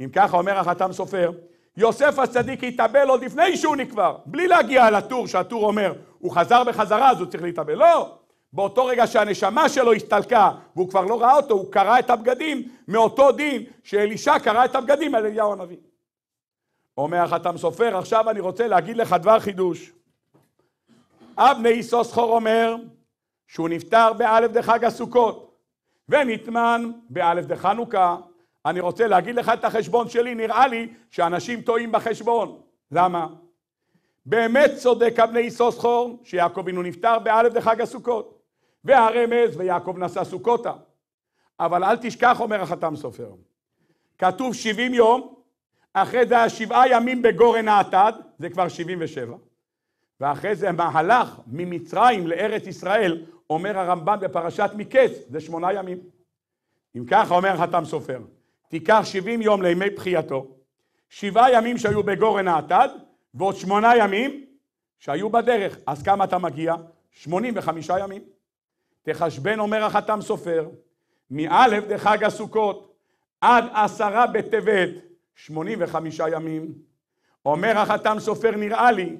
S1: אם ככה אומר החתם סופר, יוסף הצדיק התאבל עוד לפני שהוא נקבר, בלי להגיע לטור, שהטור אומר, הוא חזר בחזרה אז הוא צריך להתאבל. לא! באותו רגע שהנשמה שלו הסתלקה והוא כבר לא ראה אותו, הוא קרע את הבגדים מאותו דין שאלישע קרע את הבגדים על אליהו הנביא. אומר החתם סופר, עכשיו אני רוצה להגיד לך דבר חידוש. אבני איסו סחור אומר שהוא נפטר באלף דחג הסוכות ונטמן באלף דחנוכה. אני רוצה להגיד לך את החשבון שלי, נראה לי שאנשים טועים בחשבון. למה? באמת צודק אבני איסו סחור שיעקב אינו נפטר באלף דחג הסוכות. והרמז, ויעקב נשא סוכותה. אבל אל תשכח, אומר החתם סופר, כתוב 70 יום, אחרי זה היה שבעה ימים בגורן האטד, זה כבר 77, ואחרי זה מהלך ממצרים לארץ ישראל, אומר הרמב"ם בפרשת מקץ, זה שמונה ימים. אם ככה אומר החתם סופר, תיקח 70 יום לימי בחייתו, שבעה ימים שהיו בגורן האטד, ועוד שמונה ימים שהיו בדרך. אז כמה אתה מגיע? 85 ימים. תחשבן אומר החתם סופר, מאלף דחג הסוכות עד עשרה בטבת, שמונים וחמישה ימים. אומר החתם סופר, נראה לי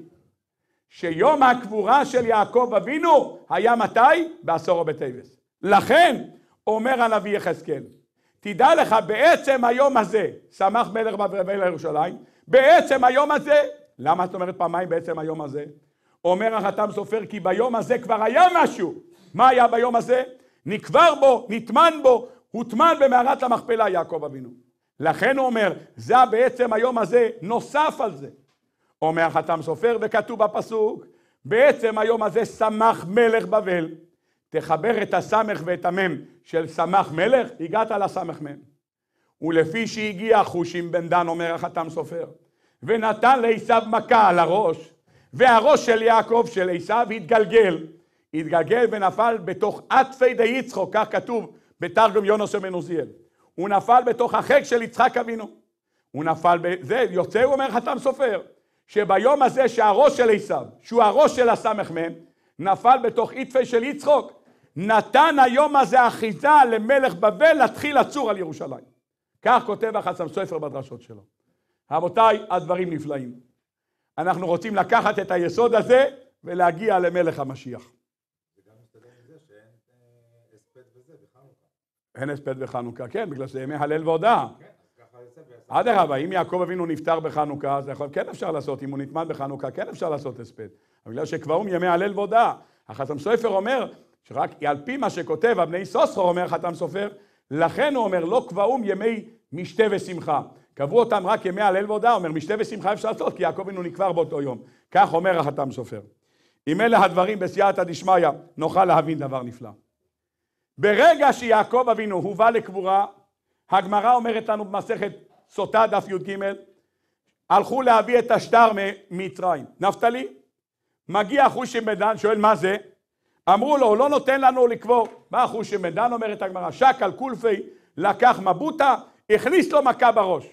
S1: שיום הקבורה של יעקב אבינו היה מתי? בעשור בטבת. לכן, אומר הנביא יחזקאל, תדע לך, בעצם היום הזה, שמח מלך בבל ירושלים, בעצם היום הזה, למה את אומרת פעמיים בעצם היום הזה? אומר החתם סופר, כי ביום הזה כבר היה משהו. מה היה ביום הזה? נקבר בו, נטמן בו, הוטמן במערת המכפלה יעקב אבינו. לכן הוא אומר, זה בעצם היום הזה, נוסף על זה. אומר חתם סופר וכתוב בפסוק, בעצם היום הזה שמח מלך בבל. תחבר את הסמך ואת המם של שמח מלך, הגעת לסמך מם. ולפי שהגיע חושים בן דן, אומר החתם סופר, ונתן לעשו מכה על הראש, והראש של יעקב של עשו התגלגל התגלגל ונפל בתוך עטפי די יצחוק, כך כתוב בתרגום יונוס בן עוזיאל. הוא נפל בתוך החק של יצחק אבינו. הוא נפל, זה יוצא, הוא אומר חתם סופר, שביום הזה שהראש של עשיו, שהוא הראש של הסמ"ם, נפל בתוך עטפי של יצחוק, נתן היום הזה אחיזה למלך בבל להתחיל לצור על ירושלים. כך כותב החסם סופר בדרשות שלו. רבותיי, הדברים נפלאים. אנחנו רוצים לקחת את היסוד הזה ולהגיע למלך המשיח. אין הספד בחנוכה, כן, בגלל שזה ימי הלל והודעה. כן, אדרבה, אם יעקב אבינו נפטר בחנוכה, אז יכול, כן אפשר לעשות, אם הוא נטמד בחנוכה, כן אפשר לעשות הספד. אבל בגלל שקברום ימי הלל והודעה. החתם סופר אומר, שרק על פי מה שכותב הבני סוסחור אומר החתם סופר, לכן הוא אומר, לא קבעום ימי משתה ושמחה. קבעו אותם רק ימי הלל והודעה, אומר, משתה ושמחה אפשר לעשות, כי יעקב אבינו נקבר באותו יום. כך אומר החתם סופר. אם אלה הדברים בסייעתא דשמיא, נוכל להבין דבר נפלא. ברגע שיעקב אבינו הובא לקבורה, הגמרא אומרת לנו במסכת סוטה דף י"ג, הלכו להביא את השטר ממצרים. נפתלי, מגיע חושי בן דן, שואל מה זה? אמרו לו, הוא לא נותן לנו לקבור. מה חושי בן דן אומרת הגמרא? שקל קולפי לקח מבוטה, הכניס לו מכה בראש.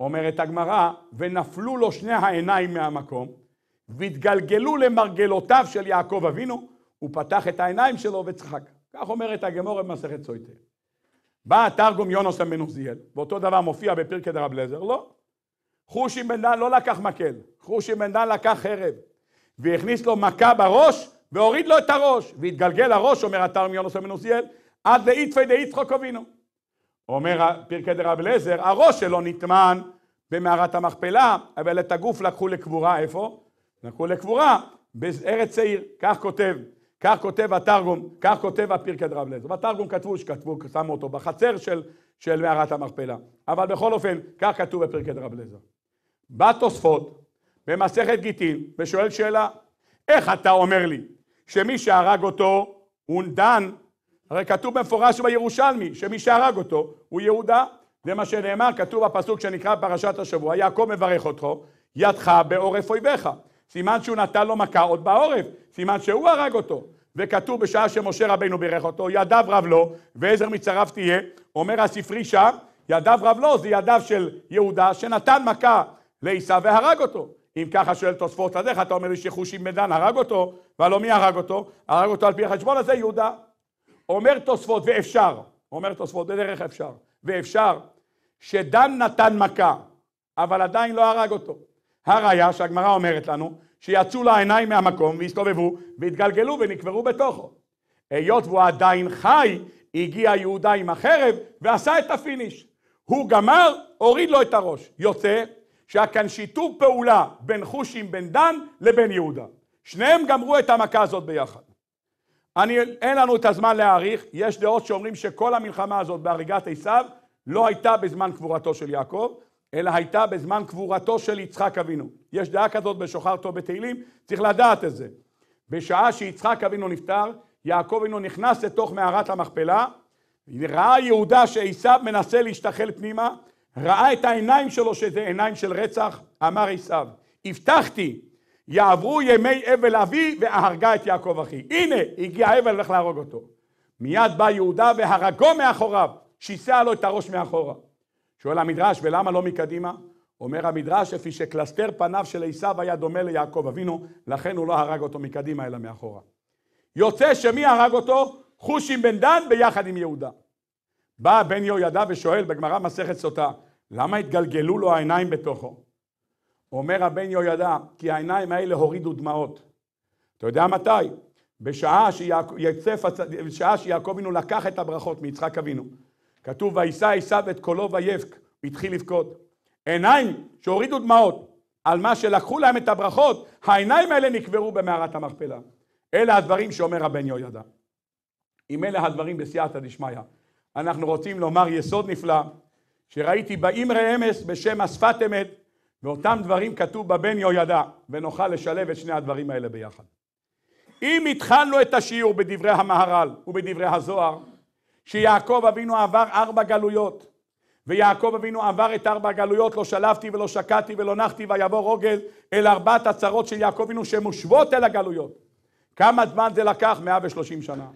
S1: אומרת הגמרא, ונפלו לו שני העיניים מהמקום, והתגלגלו למרגלותיו של יעקב אבינו, הוא פתח את העיניים שלו וצחק. כך אומרת הגמור במסכת סויטה. בא התרגום יונוס בן עוזיאל, ואותו דבר מופיע בפרקי דרב לזר, לא. חושי בן דן לא לקח מקל, חושי בן דן לקח חרב, והכניס לו מכה בראש, והוריד לו את הראש, והתגלגל הראש, אומר התרגום יונוס בן עוזיאל, עד לאיתפי דאיצחוק אבינו. אומר פרקי דרב לזר, הראש שלו נטמן במערת המכפלה, אבל את הגוף לקחו לקבורה, איפה? לקחו לקבורה בארץ צעיר, כך כותב כך כותב התרגום, כך כותב הפירקד רב לזר. בתרגום כתבו שכתבו, שמו אותו בחצר של, של מערת המכפלה. אבל בכל אופן, כך כתוב בפרקד רב לזר. בא תוספות במסכת גיטין ושואל שאלה, איך אתה אומר לי שמי שהרג אותו הוא דן? הרי כתוב במפורש בירושלמי שמי שהרג אותו הוא יהודה. זה מה שנאמר, כתוב בפסוק שנקרא פרשת השבוע, יעקב מברך אותו, ידך בעורף אויביך. סימן שהוא נתן לו מכה עוד בעורף, סימן שהוא הרג אותו. וכתוב בשעה שמשה רבנו בירך אותו, ידיו רב לו, ועזר מצרף תהיה, אומר הספרי שם, ידיו רב לו, זה ידיו של יהודה שנתן מכה לעיסא והרג אותו. אם ככה שואל תוספות הדרך, אתה אומר לי שחושי מדן הרג אותו, והלא מי הרג אותו? הרג אותו על פי החשבון הזה, יהודה. אומר תוספות, ואפשר, אומר תוספות, בדרך אפשר, ואפשר, שדן נתן מכה, אבל עדיין לא הרג אותו. הראיה שהגמרא אומרת לנו, שיצאו לה עיניים מהמקום והסתובבו והתגלגלו ונקברו בתוכו. היות והוא עדיין חי, הגיע יהודה עם החרב ועשה את הפיניש. הוא גמר, הוריד לו את הראש. יוצא שהיה כאן שיתוף פעולה בין חושים בן דן לבין יהודה. שניהם גמרו את המכה הזאת ביחד. אני, אין לנו את הזמן להאריך, יש דעות שאומרים שכל המלחמה הזאת בהריגת עשיו לא הייתה בזמן קבורתו של יעקב, אלא הייתה בזמן קבורתו של יצחק אבינו. יש דעה כזאת בשוחר טוב בתהילים, צריך לדעת את זה. בשעה שיצחק אבינו נפטר, יעקב אבינו נכנס לתוך מערת המכפלה, ראה יהודה שעשיו מנסה להשתחל פנימה, ראה את העיניים שלו שזה עיניים של רצח, אמר עשיו, הבטחתי, יעברו ימי אבל אבי והרגה את יעקב אחי. הנה, הגיע אבל הולך להרוג אותו. מיד בא יהודה והרגו מאחוריו, שיסע לו את הראש מאחורה. שואל המדרש, ולמה לא מקדימה? אומר המדרש, לפי שקלסתר פניו של עשיו היה דומה ליעקב אבינו, לכן הוא לא הרג אותו מקדימה אלא מאחורה. יוצא שמי הרג אותו? חושים בן דן ביחד עם יהודה. בא בן יהוידע ושואל בגמרא מסכת סוטה, למה התגלגלו לו העיניים בתוכו? אומר הבן יהוידע, כי העיניים האלה הורידו דמעות. אתה יודע מתי? בשעה שיעקב אבינו לקח את הברכות מיצחק אבינו, כתוב, וישא עשיו את קולו ויבק, והתחיל לבכות. עיניים שהורידו דמעות על מה שלקחו להם את הברכות, העיניים האלה נקברו במערת המכפלה. אלה הדברים שאומר הבן יהוידע. אם אלה הדברים בסייעתא דשמיא, אנחנו רוצים לומר יסוד נפלא, שראיתי באימרי אמס בשם השפת אמת, ואותם דברים כתוב בבן יהוידע, ונוכל לשלב את שני הדברים האלה ביחד. אם התחלנו את השיעור בדברי המהר"ל ובדברי הזוהר, שיעקב אבינו עבר ארבע גלויות. ויעקב אבינו עבר את ארבע הגלויות, לא שלפתי ולא שקעתי ולא נחתי ויבוא רוגל אל ארבעת הצרות של יעקב אבינו שמושבות אל הגלויות. כמה זמן זה לקח? 130 שנה.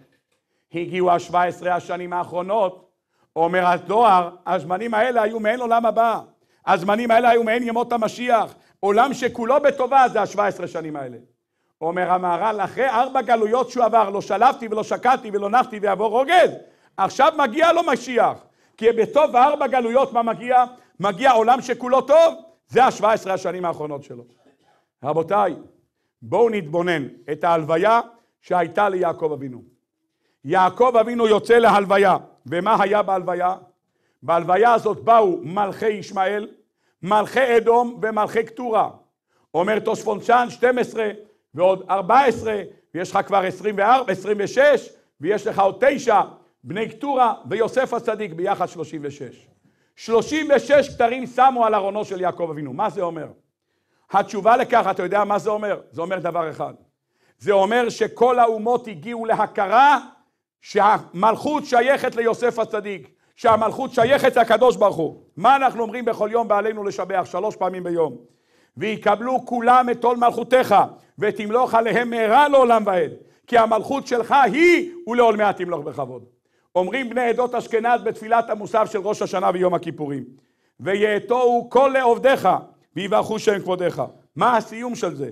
S1: הגיעו השבע עשרה השנים האחרונות, אומר הדואר, הזמנים האלה היו מעין עולם הבא. הזמנים האלה היו מעין ימות המשיח. עולם שכולו בטובה זה השבע עשרה שנים האלה. אומר המהר"ל, אחרי ארבע גלויות שהוא עבר, לא שלפתי ולא שקעתי ולא נחתי ויבוא רוגז, עכשיו מגיע לו משיח, כי בתוך ארבע גלויות מה מגיע? מגיע עולם שכולו טוב, זה השבע עשרה השנים האחרונות שלו. רבותיי, בואו נתבונן את ההלוויה שהייתה ליעקב אבינו. יעקב אבינו יוצא להלוויה, ומה היה בהלוויה? בהלוויה הזאת באו מלכי ישמעאל, מלכי אדום ומלכי קטורה. אומר תוספון שאן 12 ועוד 14, ויש לך כבר 24, 26, ויש לך עוד 9, בני קטורה ויוסף הצדיק, ביחד 36. 36 כתרים שמו על ארונו של יעקב אבינו. מה זה אומר? התשובה לכך, אתה יודע מה זה אומר? זה אומר דבר אחד. זה אומר שכל האומות הגיעו להכרה שהמלכות שייכת ליוסף הצדיק, שהמלכות שייכת לקדוש ברוך הוא. מה אנחנו אומרים בכל יום בעלינו לשבח? שלוש פעמים ביום. ויקבלו כולם את עול מלכותך, ותמלוך עליהם מהרה לעולם ועד, כי המלכות שלך היא ולעולמי תמלוך בכבוד. אומרים בני עדות אשכנז בתפילת המוסף של ראש השנה ויום הכיפורים. ויעטוהו כל לעובדיך, ויברכו שם כבודיך. מה הסיום של זה?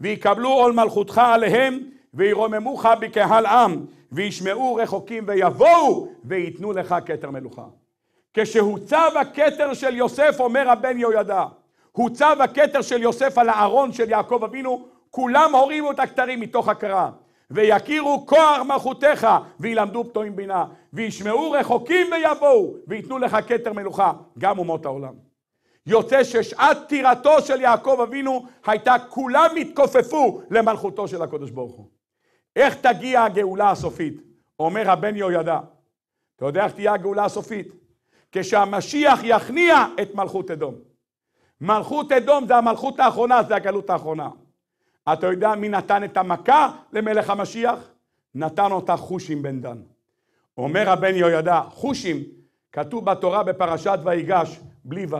S1: ויקבלו עול מלכותך עליהם, וירוממוך בקהל עם, וישמעו רחוקים ויבואו, ויתנו לך כתר מלוכה. כשהוצב הכתר של יוסף, אומר הבן יהוידע, הוצב הכתר של יוסף על הארון של יעקב אבינו, כולם הורימו את הכתרים מתוך הכרה. ויכירו כוח מלכותך, וילמדו פתועים בינה, וישמעו רחוקים ויבואו, ויתנו לך כתר מלוכה, גם אומות העולם. יוצא ששעת טירתו של יעקב אבינו הייתה כולם התכופפו למלכותו של הקדוש ברוך הוא. איך תגיע הגאולה הסופית? אומר הבן יהוידע. אתה יודע איך תהיה הגאולה הסופית? כשהמשיח יכניע את מלכות אדום. מלכות אדום זה המלכות האחרונה, זה הגלות האחרונה. אתה יודע מי נתן את המכה למלך המשיח? נתן אותה חושים בן דן. אומר הבן יהוידע, חושים, כתוב בתורה בפרשת ויגש, בלי ו',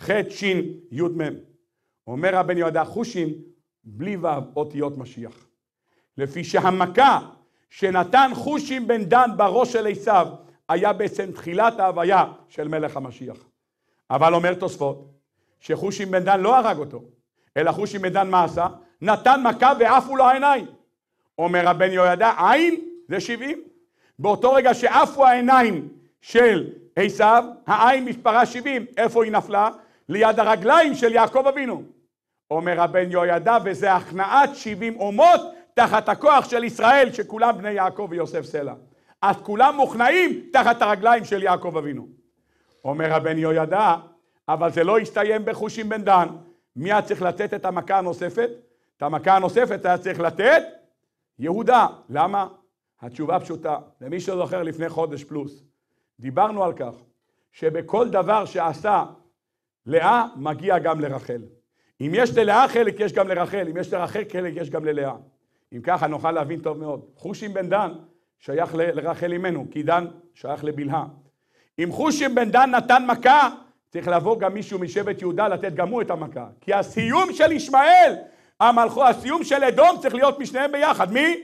S1: ח' ש' י' מ'. אומר הבן יהוידע, חושים, בלי ו', אותיות משיח. לפי שהמכה שנתן חושים בן דן בראש של עשיו, היה בעצם תחילת ההוויה של מלך המשיח. אבל אומר תוספות, שחושים בן דן לא הרג אותו, אלא חושים בן דן מה עשה? נתן מכה ועפו לו העיניים. אומר הבן יהוידע, עין זה שבעים. באותו רגע שעפו העיניים של עשיו, העין מספרה שבעים. איפה היא נפלה? ליד הרגליים של יעקב אבינו. אומר הבן יהוידע, וזה הכנעת שבעים אומות תחת הכוח של ישראל, שכולם בני יעקב ויוסף סלע. אז כולם מוכנעים תחת הרגליים של יעקב אבינו. אומר הבן יהוידע, אבל זה לא הסתיים בחושים בן דן. מיד צריך לתת את המכה הנוספת, את המכה הנוספת היה צריך לתת יהודה. למה? התשובה פשוטה. למי שזוכר לפני חודש פלוס, דיברנו על כך שבכל דבר שעשה לאה, מגיע גם לרחל. אם יש ללאה חלק, יש גם לרחל. אם יש לרחל חלק, יש גם ללאה. אם ככה, נוכל להבין טוב מאוד. חושים בן דן שייך לרחל אימנו, כי דן שייך לבלהה. אם חושים בן דן נתן מכה, צריך לבוא גם מישהו משבט יהודה לתת גם הוא את המכה. כי הסיום של ישמעאל המלכו, הסיום של אדום צריך להיות משניהם ביחד. מי?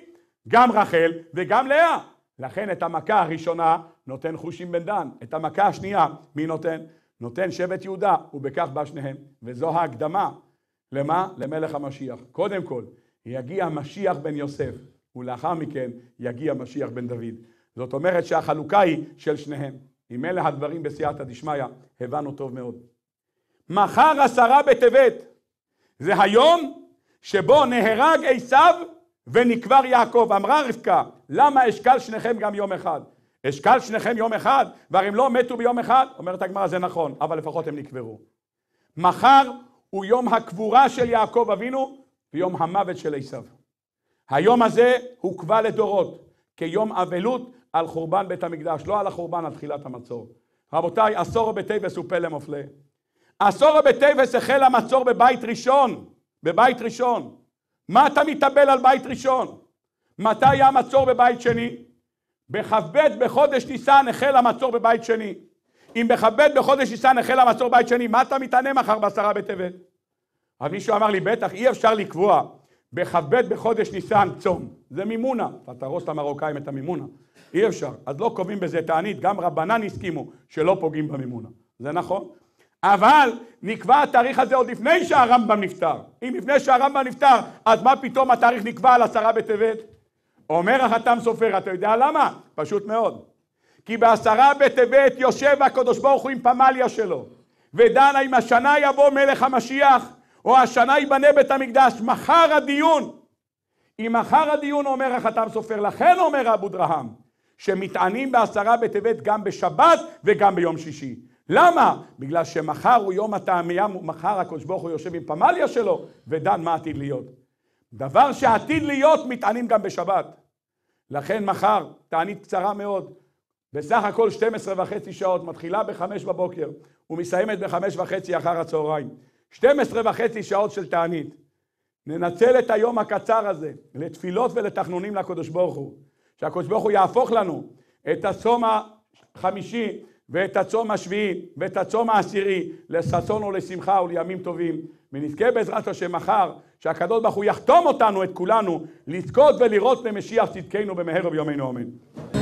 S1: גם רחל וגם לאה. לכן את המכה הראשונה נותן חושים בן דן. את המכה השנייה, מי נותן? נותן שבט יהודה, ובכך בא שניהם. וזו ההקדמה. למה? למלך המשיח. קודם כל, יגיע משיח בן יוסף, ולאחר מכן יגיע משיח בן דוד. זאת אומרת שהחלוקה היא של שניהם. אם אלה הדברים בסייעתא דשמיא, הבנו טוב מאוד. מחר עשרה בטבת, זה היום שבו נהרג עשיו ונקבר יעקב. אמרה רבקה, למה אשכל שניכם גם יום אחד? אשכל שניכם יום אחד, והרי הם לא מתו ביום אחד? אומרת הגמרא, זה נכון, אבל לפחות הם נקברו. מחר הוא יום הקבורה של יעקב אבינו ויום המוות של עשיו.
S2: היום הזה
S1: הוקבע לדורות כיום אבלות על חורבן בית המקדש, לא על החורבן, על תחילת המצור. רבותיי, עשור בטייבס הוא פלא מופלא. עשור בטייבס החל המצור בבית ראשון. בבית ראשון. מה אתה מתאבל על בית ראשון? מתי היה המצור בבית שני? בכ"ב בחודש ניסן החל המצור בבית שני. אם בכ"ב בחודש ניסן החל המצור בבית שני, מה אתה מתענה מחר בעשרה בטבת? אז מישהו אמר לי, בטח, אי אפשר לקבוע בכ"ב בחודש ניסן צום. זה מימונה. אתה תהרוס למרוקאים את המימונה. אי אפשר. אז לא קובעים בזה תענית, גם רבנן הסכימו שלא פוגעים במימונה. זה נכון. אבל נקבע התאריך הזה עוד לפני שהרמב"ם נפטר. אם לפני שהרמב"ם נפטר, אז מה פתאום התאריך נקבע על עשרה בטבת? אומר החתם סופר, אתה יודע למה? פשוט מאוד. כי בעשרה בטבת יושב הקדוש ברוך הוא עם פמליה שלו, ודנה אם השנה יבוא מלך המשיח, או השנה ייבנה בית המקדש, מחר הדיון. אם מחר הדיון אומר החתם סופר, לכן אומר אבו דרהם, שמטענים בעשרה בטבת גם בשבת וגם ביום שישי. למה? בגלל שמחר הוא יום התעמייה, מחר הקדוש ברוך הוא יושב עם פמליה שלו ודן מה עתיד להיות. דבר שעתיד להיות מטענים גם בשבת. לכן מחר, תענית קצרה מאוד, בסך הכל 12 וחצי שעות, מתחילה ב-5 בבוקר ומסיימת ב-5 וחצי אחר הצהריים. 12 וחצי שעות של תענית. ננצל את היום הקצר הזה לתפילות ולתחנונים לקדוש ברוך הוא. שהקדוש ברוך הוא יהפוך לנו את הצום החמישי ואת הצום השביעי, ואת הצום העשירי, לששון ולשמחה ולימים טובים. ונזכה בעזרת השם מחר, שהקדוש ברוך הוא יחתום אותנו, את כולנו, לזכות ולראות למשיח צדקנו במהר וביומנו אמן.